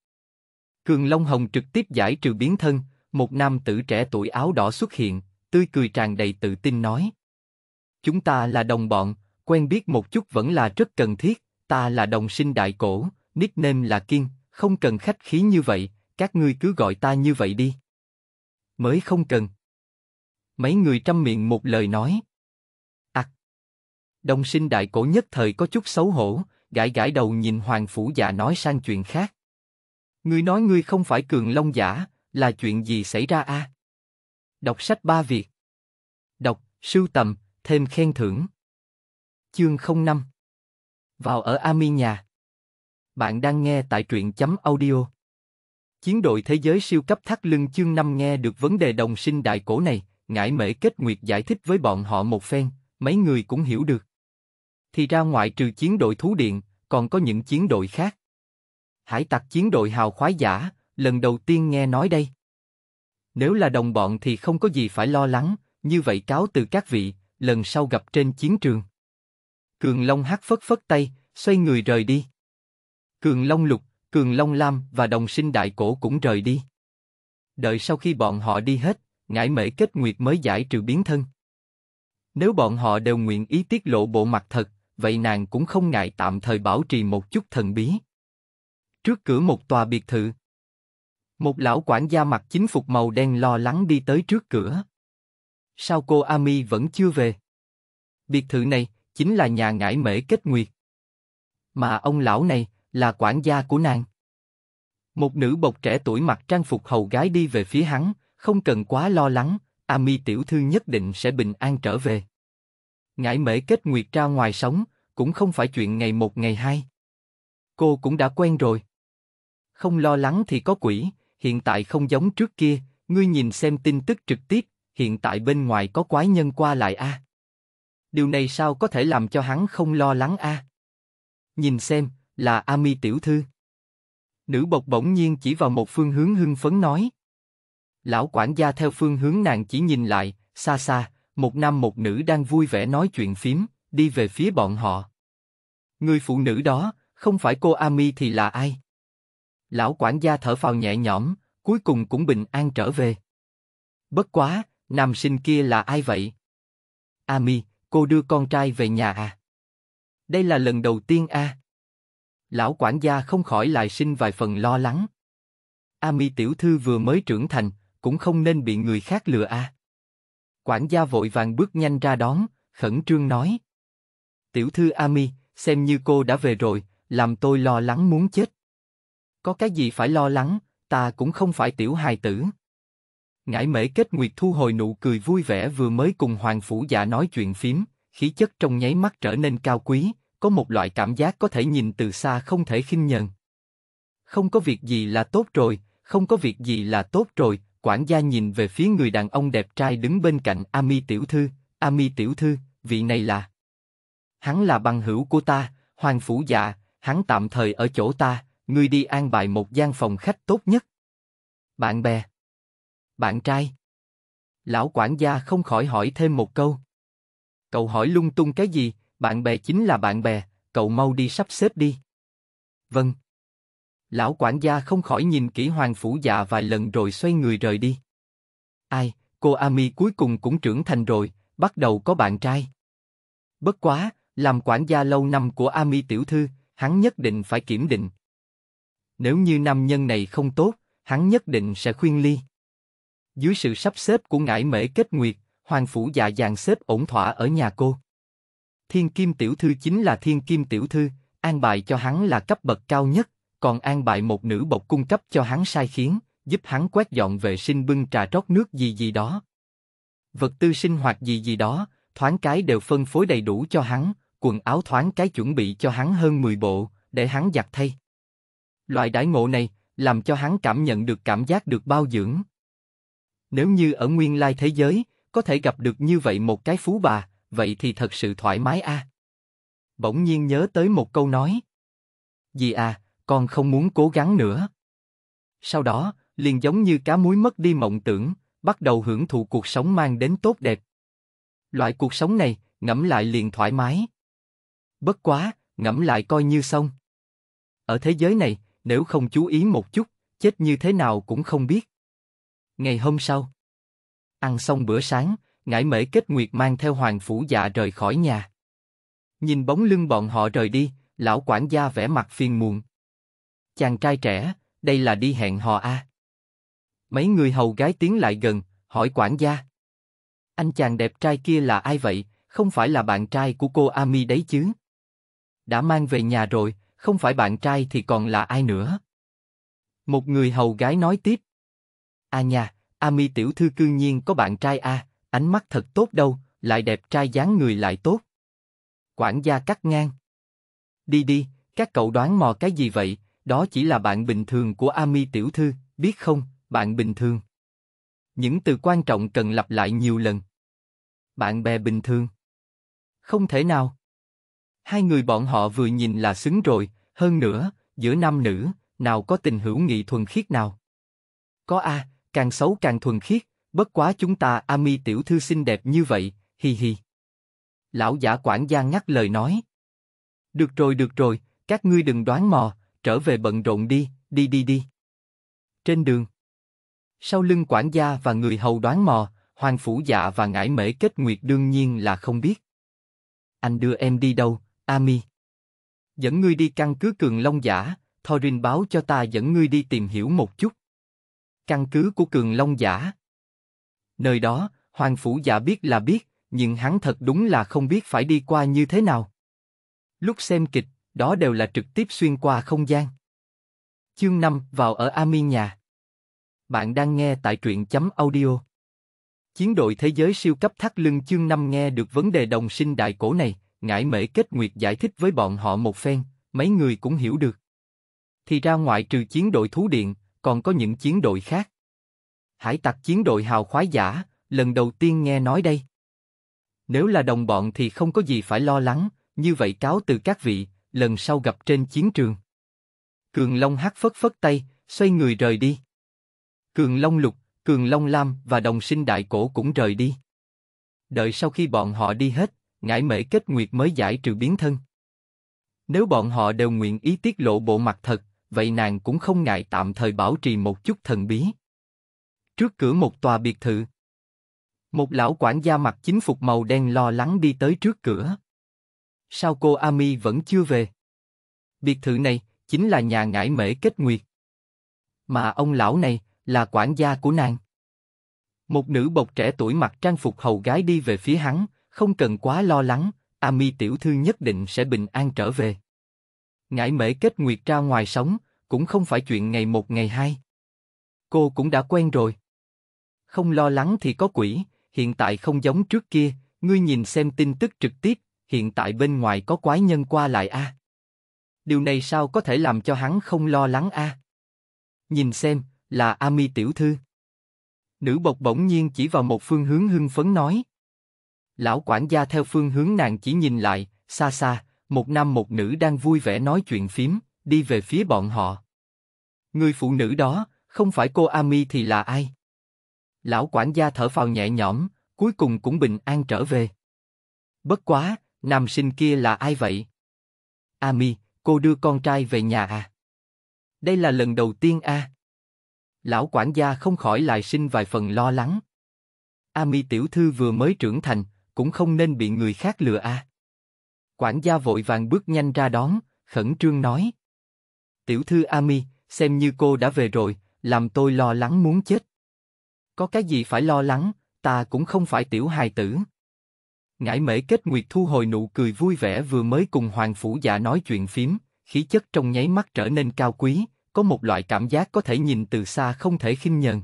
Cường Long Hồng trực tiếp giải trừ biến thân, một nam tử trẻ tuổi áo đỏ xuất hiện, tươi cười tràn đầy tự tin nói. Chúng ta là đồng bọn, quen biết một chút vẫn là rất cần thiết, ta là đồng sinh đại cổ, nickname là Kiên, không cần khách khí như vậy, các ngươi cứ gọi ta như vậy đi. Mới không cần. Mấy người trăm miệng một lời nói. Đồng sinh đại cổ nhất thời có chút xấu hổ, gãi gãi đầu nhìn hoàng phủ già nói sang chuyện khác. Ngươi nói ngươi không phải cường long giả, là chuyện gì xảy ra a? Đọc sách ba việc. Đọc, sưu tầm, thêm khen thưởng. Chương 05 Vào ở Ami nhà. Bạn đang nghe tại truyện chấm audio. Chiến đội thế giới siêu cấp thắt lưng chương năm nghe được vấn đề đồng sinh đại cổ này, ngải mễ kết nguyệt giải thích với bọn họ một phen, mấy người cũng hiểu được. Thì ra ngoại trừ chiến đội thú điện, còn có những chiến đội khác. Hải tặc chiến đội hào khoái giả, lần đầu tiên nghe nói đây. Nếu là đồng bọn thì không có gì phải lo lắng, như vậy cáo từ các vị, lần sau gặp trên chiến trường. Cường Long hát phất phất tay, xoay người rời đi. Cường Long Lục, Cường Long Lam và đồng sinh đại cổ cũng rời đi. Đợi sau khi bọn họ đi hết, ngải mễ kết nguyệt mới giải trừ biến thân. Nếu bọn họ đều nguyện ý tiết lộ bộ mặt thật, vậy nàng cũng không ngại tạm thời bảo trì một chút thần bí. Trước cửa một tòa biệt thự, một lão quản gia mặc chính phục màu đen lo lắng đi tới trước cửa. Sao cô Ami vẫn chưa về? Biệt thự này chính là nhà ngải mễ kết nguyệt, mà ông lão này là quản gia của nàng. Một nữ bộc trẻ tuổi mặc trang phục hầu gái đi về phía hắn, không cần quá lo lắng, Ami tiểu thư nhất định sẽ bình an trở về ngải mễ kết nguyệt ra ngoài sống, cũng không phải chuyện ngày một ngày hai. Cô cũng đã quen rồi. Không lo lắng thì có quỷ, hiện tại không giống trước kia, ngươi nhìn xem tin tức trực tiếp, hiện tại bên ngoài có quái nhân qua lại a. À? Điều này sao có thể làm cho hắn không lo lắng a? À? Nhìn xem, là Ami tiểu thư. Nữ bộc bỗng nhiên chỉ vào một phương hướng hưng phấn nói. Lão quản gia theo phương hướng nàng chỉ nhìn lại, xa xa, một nam một nữ đang vui vẻ nói chuyện phím, đi về phía bọn họ. Người phụ nữ đó, không phải cô Ami thì là ai? Lão quản gia thở phào nhẹ nhõm, cuối cùng cũng bình an trở về. Bất quá, nam sinh kia là ai vậy? Ami, cô đưa con trai về nhà à? Đây là lần đầu tiên a. À? Lão quản gia không khỏi lại sinh vài phần lo lắng. Ami tiểu thư vừa mới trưởng thành, cũng không nên bị người khác lừa a. À. Quản gia vội vàng bước nhanh ra đón, khẩn trương nói. Tiểu thư Ami, xem như cô đã về rồi, làm tôi lo lắng muốn chết. Có cái gì phải lo lắng, ta cũng không phải tiểu hài tử. Ngải mễ kết nguyệt thu hồi nụ cười vui vẻ vừa mới cùng hoàng phủ dạ nói chuyện phím, khí chất trong nháy mắt trở nên cao quý, có một loại cảm giác có thể nhìn từ xa không thể khinh nhờn. Không có việc gì là tốt rồi, không có việc gì là tốt rồi, quản gia nhìn về phía người đàn ông đẹp trai đứng bên cạnh Ami tiểu thư, Ami tiểu thư, vị này là... Hắn là bằng hữu của ta, hoàng phủ dạ, hắn tạm thời ở chỗ ta, ngươi đi an bài một gian phòng khách tốt nhất. Bạn bè. Bạn trai. Lão quản gia không khỏi hỏi thêm một câu. Cậu hỏi lung tung cái gì, bạn bè chính là bạn bè, cậu mau đi sắp xếp đi. Vâng. Lão quản gia không khỏi nhìn kỹ hoàng phủ dạ vài lần rồi xoay người rời đi. Ai, cô Ami cuối cùng cũng trưởng thành rồi, bắt đầu có bạn trai. Bất quá, làm quản gia lâu năm của Ami tiểu thư, hắn nhất định phải kiểm định. Nếu như nam nhân này không tốt, hắn nhất định sẽ khuyên ly. Dưới sự sắp xếp của ngải mễ kết nguyệt, hoàng phủ dạ dàn xếp ổn thỏa ở nhà cô. Thiên kim tiểu thư chính là thiên kim tiểu thư, an bài cho hắn là cấp bậc cao nhất còn an bài một nữ bộc cung cấp cho hắn sai khiến, giúp hắn quét dọn vệ sinh bưng trà rót nước gì gì đó. Vật tư sinh hoạt gì gì đó, thoáng cái đều phân phối đầy đủ cho hắn, quần áo thoáng cái chuẩn bị cho hắn hơn 10 bộ, để hắn giặt thay. Loại đãi ngộ này, làm cho hắn cảm nhận được cảm giác được bao dưỡng. Nếu như ở nguyên lai thế giới, có thể gặp được như vậy một cái phú bà, vậy thì thật sự thoải mái a. À? Bỗng nhiên nhớ tới một câu nói. gì à, con không muốn cố gắng nữa. Sau đó, liền giống như cá muối mất đi mộng tưởng, bắt đầu hưởng thụ cuộc sống mang đến tốt đẹp. Loại cuộc sống này, ngẫm lại liền thoải mái. Bất quá, ngẫm lại coi như xong. Ở thế giới này, nếu không chú ý một chút, chết như thế nào cũng không biết. Ngày hôm sau, ăn xong bữa sáng, ngải mễ kết nguyệt mang theo hoàng phủ dạ rời khỏi nhà. Nhìn bóng lưng bọn họ rời đi, lão quản gia vẻ mặt phiền muộn. Chàng trai trẻ, đây là đi hẹn hò a. À. Mấy người hầu gái tiến lại gần, hỏi quản gia. Anh chàng đẹp trai kia là ai vậy, không phải là bạn trai của cô Ami đấy chứ? Đã mang về nhà rồi, không phải bạn trai thì còn là ai nữa? Một người hầu gái nói tiếp. À nhà, Ami tiểu thư cương nhiên có bạn trai a, à, ánh mắt thật tốt đâu, lại đẹp trai dáng người lại tốt. Quản gia cắt ngang. Đi đi, các cậu đoán mò cái gì vậy, đó chỉ là bạn bình thường của Ami tiểu thư, biết không, bạn bình thường. Những từ quan trọng cần lặp lại nhiều lần. Bạn bè bình thường. Không thể nào. Hai người bọn họ vừa nhìn là xứng rồi, hơn nữa, giữa nam nữ, nào có tình hữu nghị thuần khiết nào. Có a, à, càng xấu càng thuần khiết, bất quá chúng ta Ami tiểu thư xinh đẹp như vậy, hi hi. Lão giả quản gia ngắt lời nói. Được rồi được rồi, các ngươi đừng đoán mò, trở về bận rộn đi, đi đi đi. Trên đường, sau lưng quản gia và người hầu đoán mò, hoàng phủ dạ và ngải mễ kết nguyệt đương nhiên là không biết. Anh đưa em đi đâu, Ami? Dẫn ngươi đi căn cứ cường long giả, Thorin báo cho ta dẫn ngươi đi tìm hiểu một chút. Căn cứ của cường long giả. Nơi đó, hoàng phủ dạ biết là biết, nhưng hắn thật đúng là không biết phải đi qua như thế nào. Lúc xem kịch, đó đều là trực tiếp xuyên qua không gian. Chương 5, vào ở Amin nhà. Bạn đang nghe tại truyện chấm audio. Chiến đội thế giới siêu cấp thắt lưng chương 5 nghe được vấn đề đồng sinh đại cổ này, ngải mễ kết nguyệt giải thích với bọn họ một phen, mấy người cũng hiểu được. Thì ra ngoại trừ chiến đội thú điện, còn có những chiến đội khác. Hải tặc chiến đội hào khoái giả, lần đầu tiên nghe nói đây. Nếu là đồng bọn thì không có gì phải lo lắng, như vậy cáo từ các vị, lần sau gặp trên chiến trường. Cường Long hắc phất phất tay, xoay người rời đi. Cường Long Lục, Cường Long Lam và Đồng Sinh Đại Cổ cũng rời đi. Đợi sau khi bọn họ đi hết, ngải mễ kết nguyệt mới giải trừ biến thân. Nếu bọn họ đều nguyện ý tiết lộ bộ mặt thật, vậy nàng cũng không ngại tạm thời bảo trì một chút thần bí. Trước cửa một tòa biệt thự, một lão quản gia mặc chính phục màu đen lo lắng đi tới trước cửa. Sao cô Ami vẫn chưa về? Biệt thự này chính là nhà ngải mễ kết nguyệt. Mà ông lão này là quản gia của nàng. Một nữ bộc trẻ tuổi mặc trang phục hầu gái đi về phía hắn, không cần quá lo lắng, Ami tiểu thư nhất định sẽ bình an trở về. Ngải mễ kết nguyệt ra ngoài sống, cũng không phải chuyện ngày một ngày hai. Cô cũng đã quen rồi. Không lo lắng thì có quỷ, hiện tại không giống trước kia, ngươi nhìn xem tin tức trực tiếp, hiện tại bên ngoài có quái nhân qua lại a. Điều này sao có thể làm cho hắn không lo lắng a? Nhìn xem, là Ami tiểu thư. Nữ bộc bỗng nhiên chỉ vào một phương hướng hưng phấn nói. Lão quản gia theo phương hướng nàng chỉ nhìn lại, xa xa, một nam một nữ đang vui vẻ nói chuyện phím, đi về phía bọn họ. Người phụ nữ đó, không phải cô Ami thì là ai? Lão quản gia thở phào nhẹ nhõm, cuối cùng cũng bình an trở về. Bất quá, Nam sinh kia là ai vậy? Ami, cô đưa con trai về nhà à? Đây là lần đầu tiên à? Lão quản gia không khỏi lại sinh vài phần lo lắng. Ami tiểu thư vừa mới trưởng thành, cũng không nên bị người khác lừa à? Quản gia vội vàng bước nhanh ra đón, khẩn trương nói. Tiểu thư Ami, xem như cô đã về rồi, làm tôi lo lắng muốn chết. Có cái gì phải lo lắng, ta cũng không phải tiểu hài tử. Ừ. Ngải mễ kết nguyệt thu hồi nụ cười vui vẻ vừa mới cùng hoàng phủ dạ nói chuyện phím, khí chất trong nháy mắt trở nên cao quý, có một loại cảm giác có thể nhìn từ xa không thể khinh nhờn.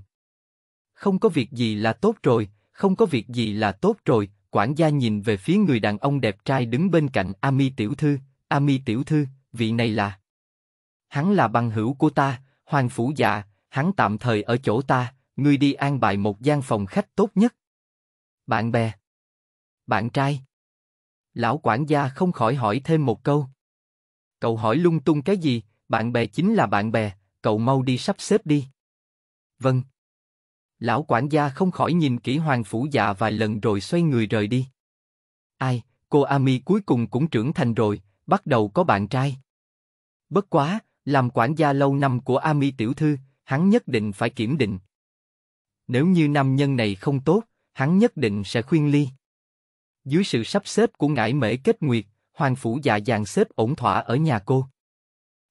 Không có việc gì là tốt rồi, không có việc gì là tốt rồi, quản gia nhìn về phía người đàn ông đẹp trai đứng bên cạnh Ami Tiểu Thư, Ami Tiểu Thư, vị này là... Hắn là bằng hữu của ta, hoàng phủ dạ, hắn tạm thời ở chỗ ta, ngươi đi an bài một gian phòng khách tốt nhất. Bạn bè bạn trai. Lão quản gia không khỏi hỏi thêm một câu. Cậu hỏi lung tung cái gì, bạn bè chính là bạn bè, cậu mau đi sắp xếp đi. Vâng. Lão quản gia không khỏi nhìn kỹ hoàng phủ dạ vài lần rồi xoay người rời đi. Ai, cô Ami cuối cùng cũng trưởng thành rồi, bắt đầu có bạn trai. Bất quá, làm quản gia lâu năm của Ami tiểu thư, hắn nhất định phải kiểm định. Nếu như nam nhân này không tốt, hắn nhất định sẽ khuyên ly. Dưới sự sắp xếp của ngải mễ kết nguyệt, hoàng phủ dạ dàng xếp ổn thỏa ở nhà cô.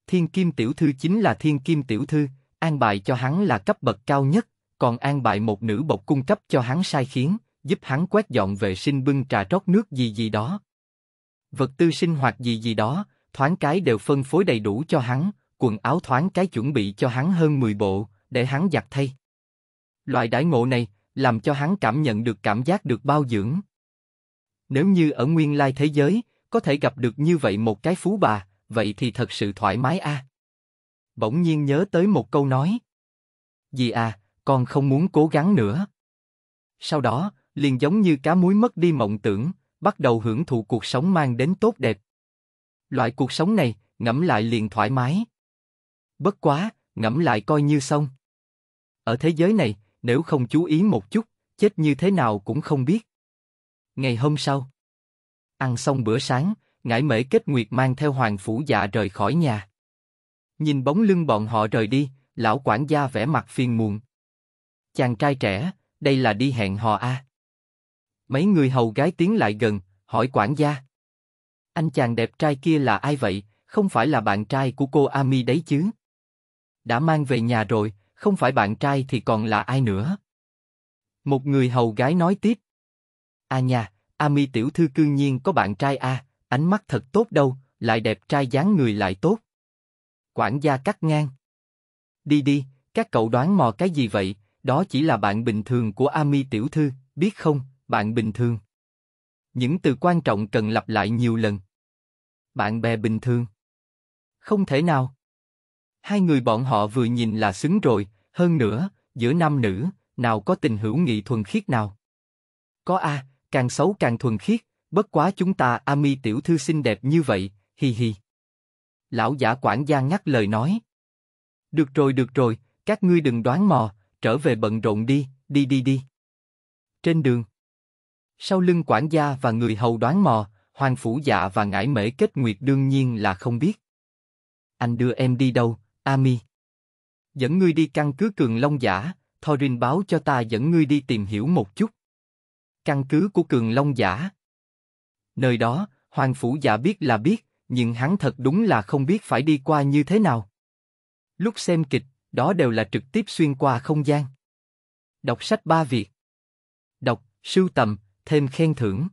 Thiên kim tiểu thư chính là thiên kim tiểu thư, an bài cho hắn là cấp bậc cao nhất, còn an bài một nữ bộc cung cấp cho hắn sai khiến, giúp hắn quét dọn vệ sinh bưng trà rót nước gì gì đó. Vật tư sinh hoạt gì gì đó, thoáng cái đều phân phối đầy đủ cho hắn, quần áo thoáng cái chuẩn bị cho hắn hơn 10 bộ, để hắn giặt thay. Loại đãi ngộ này, làm cho hắn cảm nhận được cảm giác được bao dưỡng. Nếu như ở nguyên lai thế giới, có thể gặp được như vậy một cái phú bà, vậy thì thật sự thoải mái a. Bỗng nhiên nhớ tới một câu nói. gì à, con không muốn cố gắng nữa. Sau đó, liền giống như cá muối mất đi mộng tưởng, bắt đầu hưởng thụ cuộc sống mang đến tốt đẹp. Loại cuộc sống này, ngẫm lại liền thoải mái. Bất quá, ngẫm lại coi như xong. Ở thế giới này, nếu không chú ý một chút, chết như thế nào cũng không biết. Ngày hôm sau, ăn xong bữa sáng, ngải mễ kết nguyệt mang theo hoàng phủ dạ rời khỏi nhà. Nhìn bóng lưng bọn họ rời đi, lão quản gia vẻ mặt phiền muộn. Chàng trai trẻ, đây là đi hẹn hò a à? Mấy người hầu gái tiến lại gần, hỏi quản gia. Anh chàng đẹp trai kia là ai vậy, không phải là bạn trai của cô Ami đấy chứ? Đã mang về nhà rồi, không phải bạn trai thì còn là ai nữa? Một người hầu gái nói tiếp. A à nha, Ami à tiểu thư cương nhiên có bạn trai a, à, ánh mắt thật tốt đâu, lại đẹp trai dáng người lại tốt. Quản gia cắt ngang. Đi đi, các cậu đoán mò cái gì vậy, đó chỉ là bạn bình thường của Ami tiểu thư, biết không, bạn bình thường. Những từ quan trọng cần lặp lại nhiều lần. Bạn bè bình thường. Không thể nào. Hai người bọn họ vừa nhìn là xứng rồi, hơn nữa, giữa nam nữ, nào có tình hữu nghị thuần khiết nào. Có a, à, càng xấu càng thuần khiết, bất quá chúng ta Ami tiểu thư xinh đẹp như vậy, hi hi. Lão giả quản gia ngắt lời nói. Được rồi được rồi, các ngươi đừng đoán mò, trở về bận rộn đi, đi đi đi. Trên đường, sau lưng quản gia và người hầu đoán mò, hoàng phủ dạ và ngải mễ kết nguyệt đương nhiên là không biết. Anh đưa em đi đâu, Ami? Dẫn ngươi đi căn cứ cường long giả, Thorin báo cho ta dẫn ngươi đi tìm hiểu một chút căn cứ của cường long giả. Nơi đó, hoàng phủ giả biết là biết, nhưng hắn thật đúng là không biết phải đi qua như thế nào. Lúc xem kịch, đó đều là trực tiếp xuyên qua không gian. Đọc sách ba việc. Đọc, sưu tầm, thêm khen thưởng.